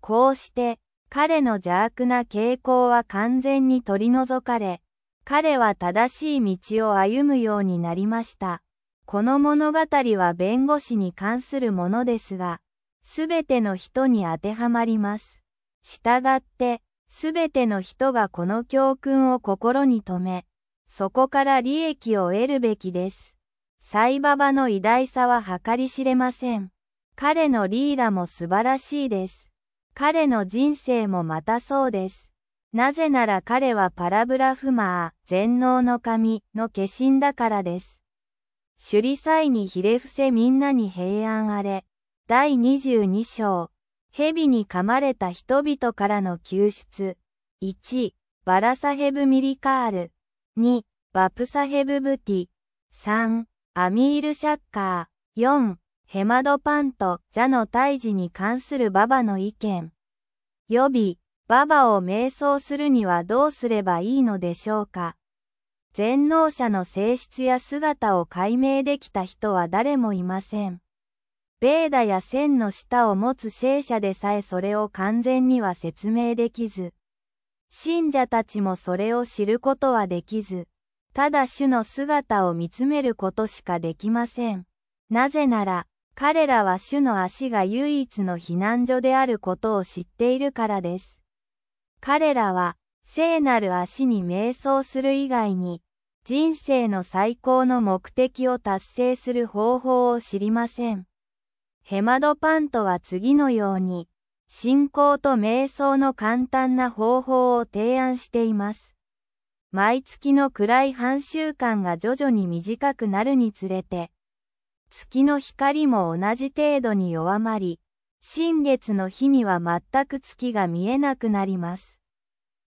こうして、彼の邪悪な傾向は完全に取り除かれ、彼は正しい道を歩むようになりました。この物語は弁護士に関するものですが、すべての人に当てはまります。したがって、すべての人がこの教訓を心に留め、そこから利益を得るべきです。サイババの偉大さは計り知れません。彼のリーラも素晴らしいです。彼の人生もまたそうです。なぜなら彼はパラブラフマー、全能の神の化身だからです。首里祭にひれ伏せみんなに平安あれ。第22章。蛇に噛まれた人々からの救出。1、バラサヘブミリカール。2、バプサヘブブティ。3、アミール・シャッカー、4、ヘマドパンとジャの胎児に関する馬場の意見。予備、馬場を瞑想するにはどうすればいいのでしょうか。全能者の性質や姿を解明できた人は誰もいません。ベーダや線の舌を持つ聖者でさえそれを完全には説明できず、信者たちもそれを知ることはできず、ただ主の姿を見つめることしかできません。なぜなら、彼らは主の足が唯一の避難所であることを知っているからです。彼らは、聖なる足に瞑想する以外に、人生の最高の目的を達成する方法を知りません。ヘマドパントは次のように、信仰と瞑想の簡単な方法を提案しています。毎月の暗い半週間が徐々に短くなるにつれて、月の光も同じ程度に弱まり、新月の日には全く月が見えなくなります。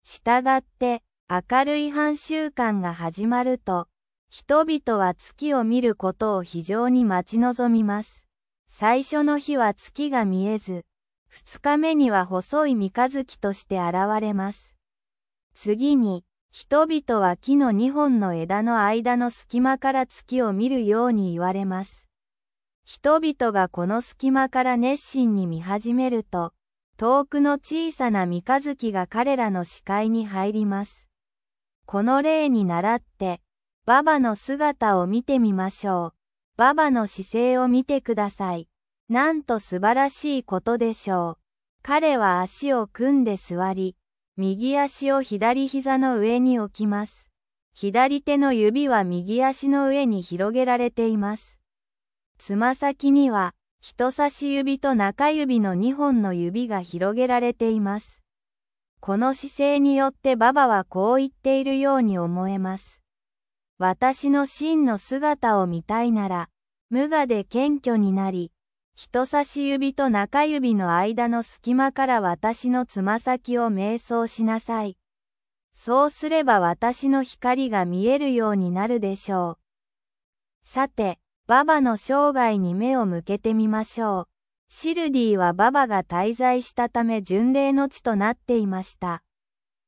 したがって、明るい半週間が始まると、人々は月を見ることを非常に待ち望みます。最初の日は月が見えず、二日目には細い三日月として現れます。次に、人々は木の2本の枝の間の隙間から月を見るように言われます。人々がこの隙間から熱心に見始めると、遠くの小さな三日月が彼らの視界に入ります。この例に倣って、ババの姿を見てみましょう。ババの姿勢を見てください。なんと素晴らしいことでしょう。彼は足を組んで座り、右足を左膝の上に置きます。左手の指は右足の上に広げられています。つま先には人差し指と中指の2本の指が広げられています。この姿勢によってババはこう言っているように思えます。私の真の姿を見たいなら、無我で謙虚になり、人差し指と中指の間の隙間から私のつま先を瞑想しなさい。そうすれば私の光が見えるようになるでしょう。さて、ババの生涯に目を向けてみましょう。シルディはババが滞在したため巡礼の地となっていました。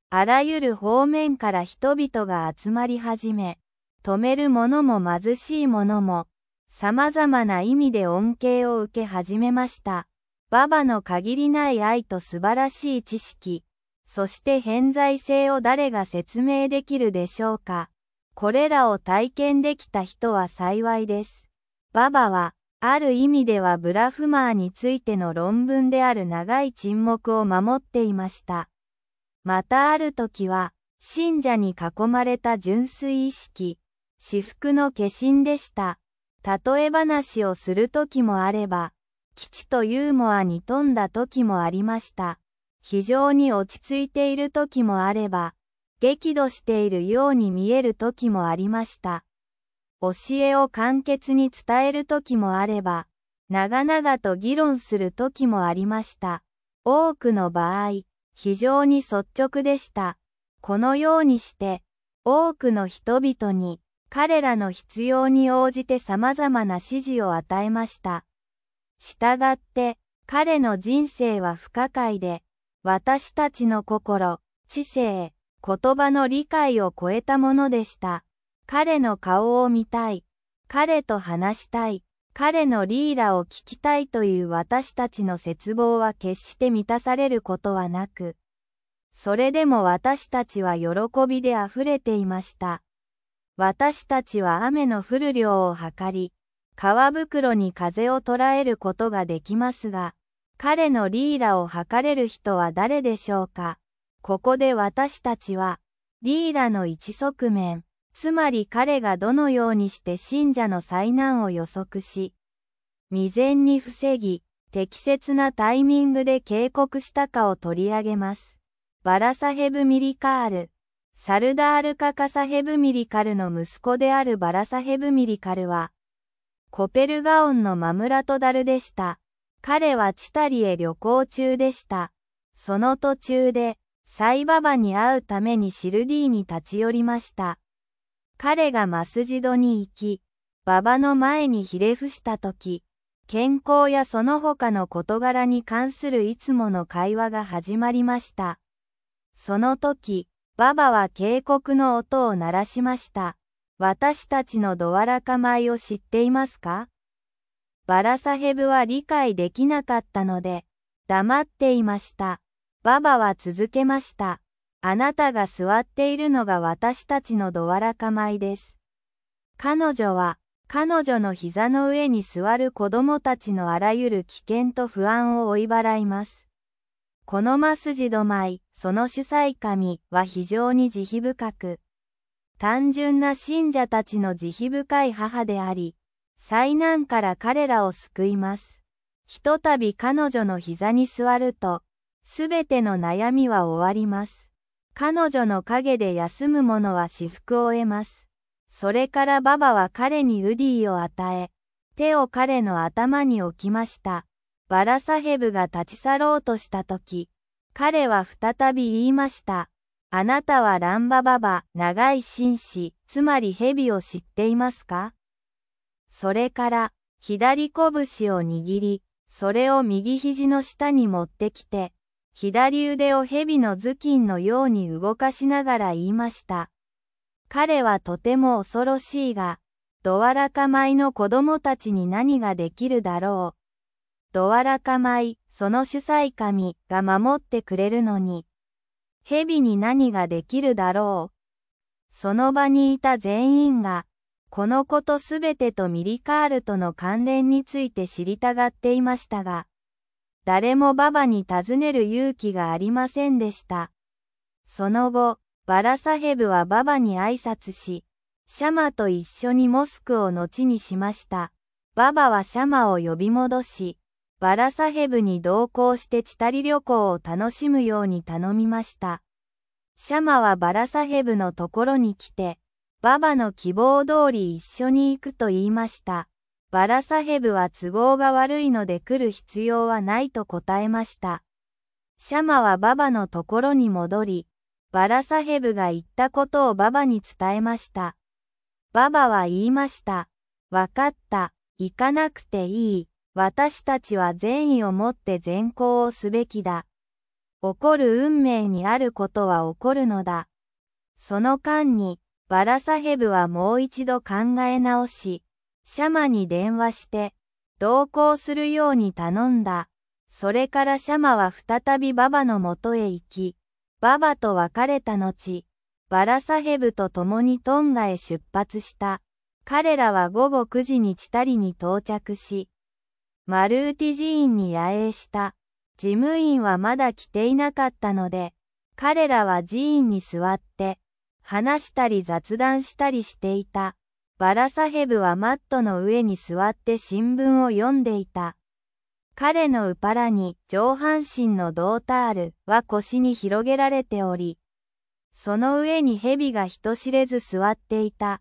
あらゆる方面から人々が集まり始め、止める者も貧しい者も、様々な意味で恩恵を受け始めました。馬場の限りない愛と素晴らしい知識、そして偏在性を誰が説明できるでしょうか。これらを体験できた人は幸いです。馬場は、ある意味ではブラフマーについての論文である長い沈黙を守っていました。またある時は、信者に囲まれた純粋意識、至福の化身でした。例え話をする時もあれば、基地とユーモアに富んだ時もありました。非常に落ち着いている時もあれば、激怒しているように見える時もありました。教えを簡潔に伝える時もあれば、長々と議論する時もありました。多くの場合、非常に率直でした。このようにして、多くの人々に、彼らの必要に応じて様々な指示を与えました。したがって、彼の人生は不可解で、私たちの心、知性、言葉の理解を超えたものでした。彼の顔を見たい。彼と話したい。彼のリーラを聞きたいという私たちの絶望は決して満たされることはなく、それでも私たちは喜びで溢れていました。私たちは雨の降る量を測り、川袋に風を捉えることができますが、彼のリーラを測れる人は誰でしょうかここで私たちは、リーラの一側面、つまり彼がどのようにして信者の災難を予測し、未然に防ぎ、適切なタイミングで警告したかを取り上げます。バラサヘブ・ミリカールサルダールカカサヘブミリカルの息子であるバラサヘブミリカルは、コペルガオンのマムラトダルでした。彼はチタリへ旅行中でした。その途中で、サイババに会うためにシルディに立ち寄りました。彼がマスジドに行き、ババの前にひれ伏した時、健康やその他の事柄に関するいつもの会話が始まりました。その時、ババは警告の音を鳴らしました。私たちのドワラカ米を知っていますかバラサヘブは理解できなかったので、黙っていました。ババは続けました。あなたが座っているのが私たちのドワラカ米です。彼女は、彼女の膝の上に座る子供たちのあらゆる危険と不安を追い払います。このマスジドマイ、その主催神は非常に慈悲深く、単純な信者たちの慈悲深い母であり、災難から彼らを救います。ひとたび彼女の膝に座ると、すべての悩みは終わります。彼女の陰で休む者は私服を得ます。それからババは彼にウディを与え、手を彼の頭に置きました。バラサヘブが立ち去ろうとしたとき、彼は再び言いました。あなたはランバババ、長い紳士、つまり蛇を知っていますかそれから、左拳を握り、それを右肘の下に持ってきて、左腕を蛇の頭巾のように動かしながら言いました。彼はとても恐ろしいが、ドワラカ米の子供たちに何ができるだろう。ドワラカマイ、その主催神が守ってくれるのに、蛇に何ができるだろう。その場にいた全員が、このことすべてとミリカールとの関連について知りたがっていましたが、誰もババに尋ねる勇気がありませんでした。その後、バラサヘブはババに挨拶し、シャマと一緒にモスクを後にしました。ババはシャマを呼び戻し、バラサヘブに同行してチタリ旅行を楽しむように頼みました。シャマはバラサヘブのところに来て、ババの希望通り一緒に行くと言いました。バラサヘブは都合が悪いので来る必要はないと答えました。シャマはババのところに戻り、バラサヘブが言ったことをババに伝えました。ババは言いました。わかった。行かなくていい。私たちは善意を持って善行をすべきだ。起こる運命にあることは起こるのだ。その間に、バラサヘブはもう一度考え直し、シャマに電話して、同行するように頼んだ。それからシャマは再びババのもとへ行き、ババと別れた後、バラサヘブと共にトンガへ出発した。彼らは午後9時にチタリに到着し、マルーティ寺院に野営した。事務員はまだ来ていなかったので、彼らは寺院に座って、話したり雑談したりしていた。バラサヘブはマットの上に座って新聞を読んでいた。彼のウパラに上半身のドータールは腰に広げられており、その上に蛇が人知れず座っていた。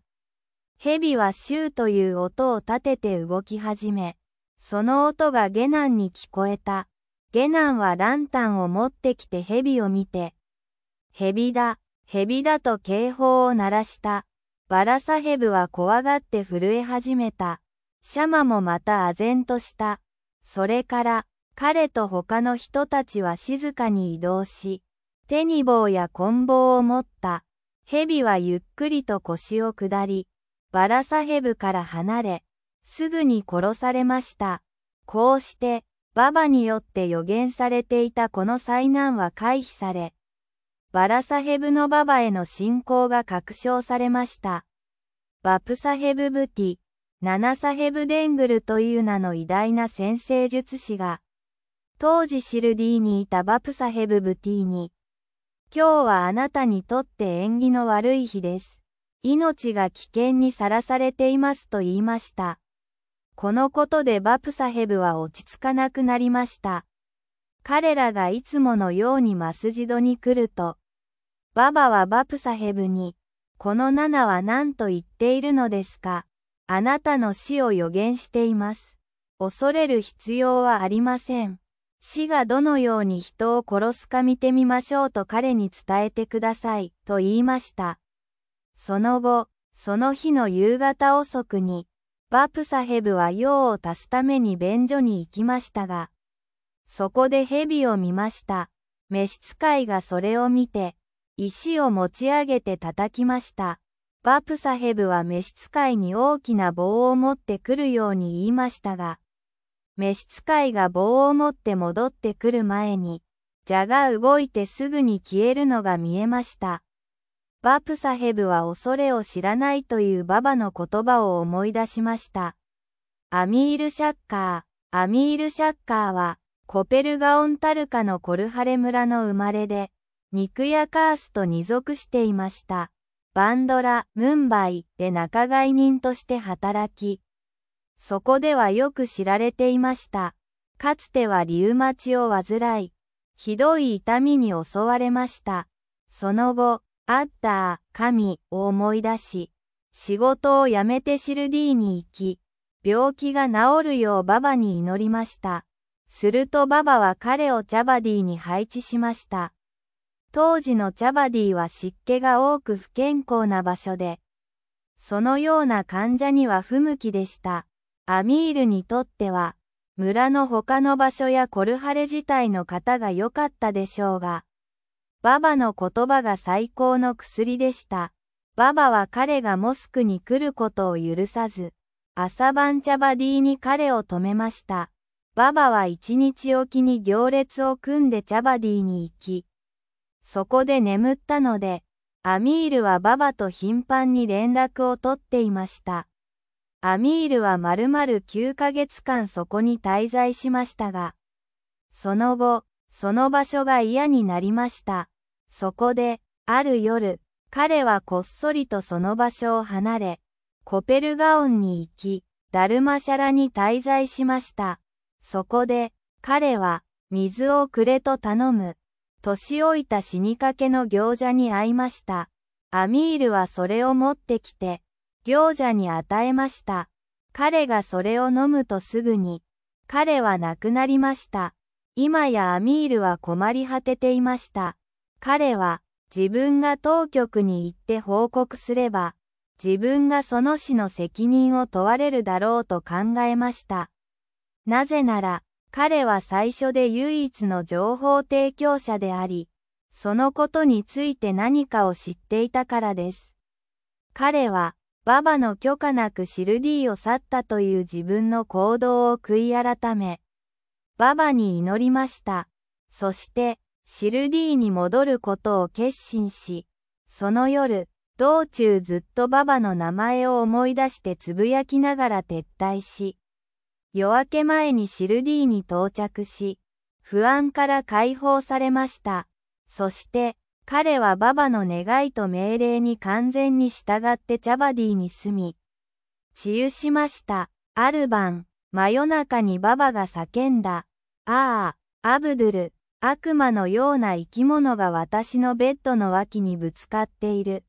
蛇はシューという音を立てて動き始め、その音が下男に聞こえた。下男はランタンを持ってきて蛇を見て、蛇だ、蛇だと警報を鳴らした。バラサヘブは怖がって震え始めた。シャマもまた唖然とした。それから、彼と他の人たちは静かに移動し、手に棒や棍棒を持った。蛇はゆっくりと腰を下り、バラサヘブから離れ、すぐに殺されました。こうして、ババによって予言されていたこの災難は回避され、バラサヘブのババへの信仰が確証されました。バプサヘブブティ、ナナサヘブデングルという名の偉大な先生術師が、当時シルディにいたバプサヘブブティに、今日はあなたにとって縁起の悪い日です。命が危険にさらされていますと言いました。このことでバプサヘブは落ち着かなくなりました。彼らがいつものようにマスジドに来ると、ババはバプサヘブに、この7は何と言っているのですかあなたの死を予言しています。恐れる必要はありません。死がどのように人を殺すか見てみましょうと彼に伝えてください、と言いました。その後、その日の夕方遅くに、バプサヘブは用を足すために便所に行きましたが、そこで蛇を見ました。召使いがそれを見て、石を持ち上げて叩きました。バプサヘブは召使いに大きな棒を持ってくるように言いましたが、召使いが棒を持って戻ってくる前に、蛇が動いてすぐに消えるのが見えました。バプサヘブは恐れを知らないというババの言葉を思い出しました。アミール・シャッカー、アミール・シャッカーは、コペルガオンタルカのコルハレ村の生まれで、肉屋カースと二属していました。バンドラ、ムンバイで仲買人として働き、そこではよく知られていました。かつてはリウマチを患い、ひどい痛みに襲われました。その後、あッター、神を思い出し、仕事を辞めてシルディに行き、病気が治るようババに祈りました。するとババは彼をチャバディに配置しました。当時のチャバディは湿気が多く不健康な場所で、そのような患者には不向きでした。アミールにとっては、村の他の場所やコルハレ自体の方が良かったでしょうが、ババの言葉が最高の薬でした。ババは彼がモスクに来ることを許さず、朝晩茶バディに彼を止めました。ババは一日おきに行列を組んで茶バディに行き、そこで眠ったので、アミールはババと頻繁に連絡を取っていました。アミールはまるまる9ヶ月間そこに滞在しましたが、その後、その場所が嫌になりました。そこで、ある夜、彼はこっそりとその場所を離れ、コペルガオンに行き、ダルマシャラに滞在しました。そこで、彼は、水をくれと頼む。年老いた死にかけの行者に会いました。アミールはそれを持ってきて、行者に与えました。彼がそれを飲むとすぐに、彼は亡くなりました。今やアミールは困り果てていました。彼は自分が当局に行って報告すれば、自分がその死の責任を問われるだろうと考えました。なぜなら、彼は最初で唯一の情報提供者であり、そのことについて何かを知っていたからです。彼は、ババの許可なくシルディを去ったという自分の行動を悔い改め、ババに祈りました。そして、シルディに戻ることを決心し、その夜、道中ずっとババの名前を思い出してつぶやきながら撤退し、夜明け前にシルディに到着し、不安から解放されました。そして、彼はババの願いと命令に完全に従ってチャバディに住み、治癒しました。ある晩、真夜中にババが叫んだ。ああ、アブドゥル。悪魔のような生き物が私のベッドの脇にぶつかっている。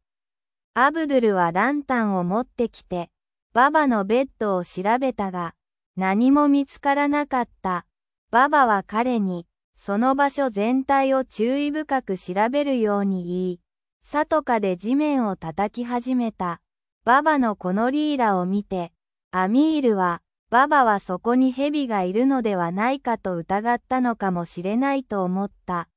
アブドゥルはランタンを持ってきて、ババのベッドを調べたが、何も見つからなかった。ババは彼に、その場所全体を注意深く調べるように言い、さとかで地面を叩き始めた。ババのこのリーラを見て、アミールは、ババはそこに蛇がいるのではないかと疑ったのかもしれないと思った。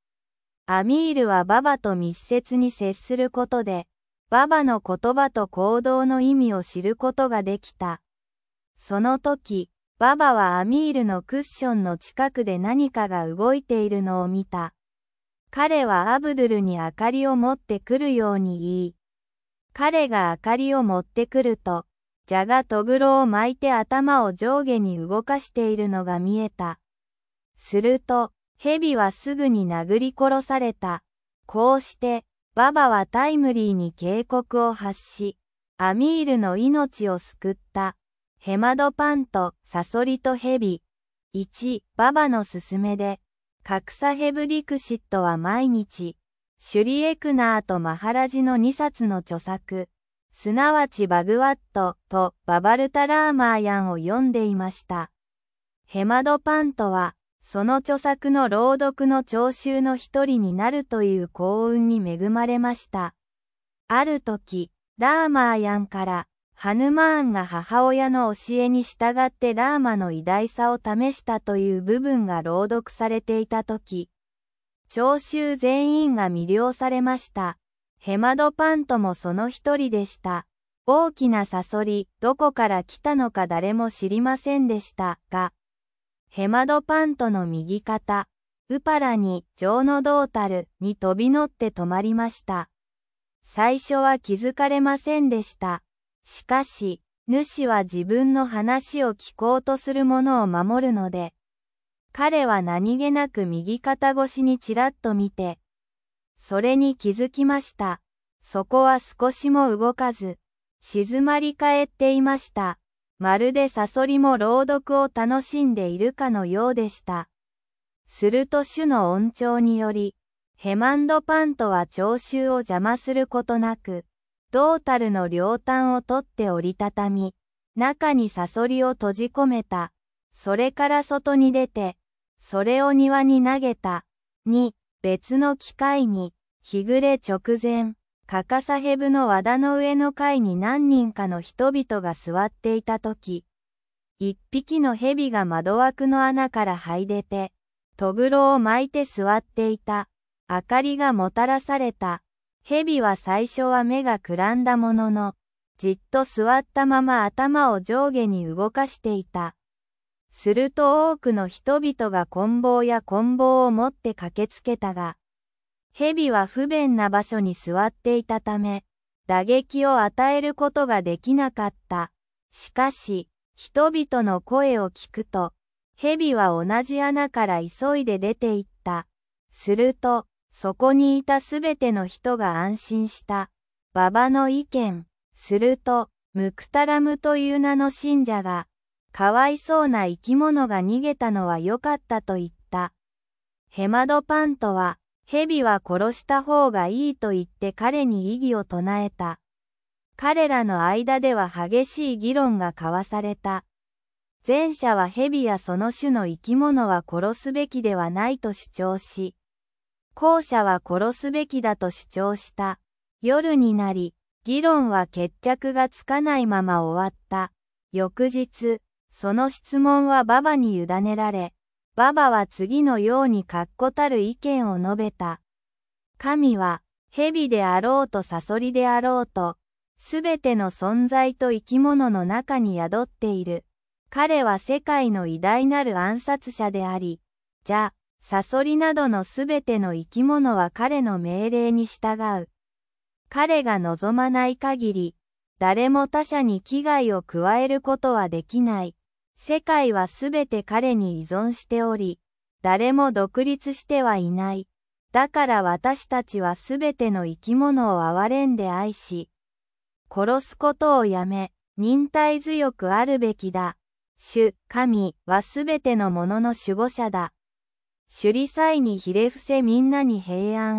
アミールはババと密接に接することで、ババの言葉と行動の意味を知ることができた。その時、ババはアミールのクッションの近くで何かが動いているのを見た。彼はアブドゥルに明かりを持ってくるように言い、彼が明かりを持ってくると、蛇がとぐろを巻いて頭を上下に動かしているのが見えた。すると、蛇はすぐに殴り殺された。こうして、ババはタイムリーに警告を発し、アミールの命を救った。ヘマドパンとサソリとヘビ。1、ババの勧めで、格差ヘブディクシットは毎日、シュリエクナーとマハラジの2冊の著作。すなわちバグワットとババルタ・ラーマーヤンを読んでいました。ヘマドパントは、その著作の朗読の聴衆の一人になるという幸運に恵まれました。ある時、ラーマーヤンから、ハヌマーンが母親の教えに従ってラーマの偉大さを試したという部分が朗読されていた時、聴衆全員が魅了されました。ヘマドパントもその一人でした。大きなサソリ、どこから来たのか誰も知りませんでしたが、ヘマドパントの右肩、ウパラに、ノの胴タルに飛び乗って止まりました。最初は気づかれませんでした。しかし、主は自分の話を聞こうとする者を守るので、彼は何気なく右肩越しにちらっと見て、それに気づきました。そこは少しも動かず、静まり返っていました。まるでサソリも朗読を楽しんでいるかのようでした。すると主の音調により、ヘマンドパントは聴衆を邪魔することなく、ータルの両端を取って折りたたみ、中にサソリを閉じ込めた。それから外に出て、それを庭に投げた。2、別の機会に、日暮れ直前、カカサヘブの和田の上の階に何人かの人々が座っていた時、一匹の蛇が窓枠の穴から這い出て、とぐろを巻いて座っていた。明かりがもたらされた。蛇は最初は目がくらんだものの、じっと座ったまま頭を上下に動かしていた。すると多くの人々が棍棒や棍棒を持って駆けつけたが、蛇は不便な場所に座っていたため、打撃を与えることができなかった。しかし、人々の声を聞くと、蛇は同じ穴から急いで出て行った。すると、そこにいたすべての人が安心した。馬場の意見。すると、ムクタラムという名の信者が、かわいそうな生き物が逃げたのは良かったと言った。ヘマドパントは、蛇は殺した方がいいと言って彼に異議を唱えた。彼らの間では激しい議論が交わされた。前者は蛇やその種の生き物は殺すべきではないと主張し、後者は殺すべきだと主張した。夜になり、議論は決着がつかないまま終わった。翌日、その質問は馬場に委ねられ、馬場は次のように確固たる意見を述べた。神は、蛇であろうとサソリであろうと、すべての存在と生き物の中に宿っている。彼は世界の偉大なる暗殺者であり、じゃ、サソリなどのすべての生き物は彼の命令に従う。彼が望まない限り、誰も他者に危害を加えることはできない。世界はすべて彼に依存しており、誰も独立してはいない。だから私たちはすべての生き物を憐れんで愛し、殺すことをやめ、忍耐強くあるべきだ。主、神はすべてのものの守護者だ。首里祭にひれ伏せみんなに平安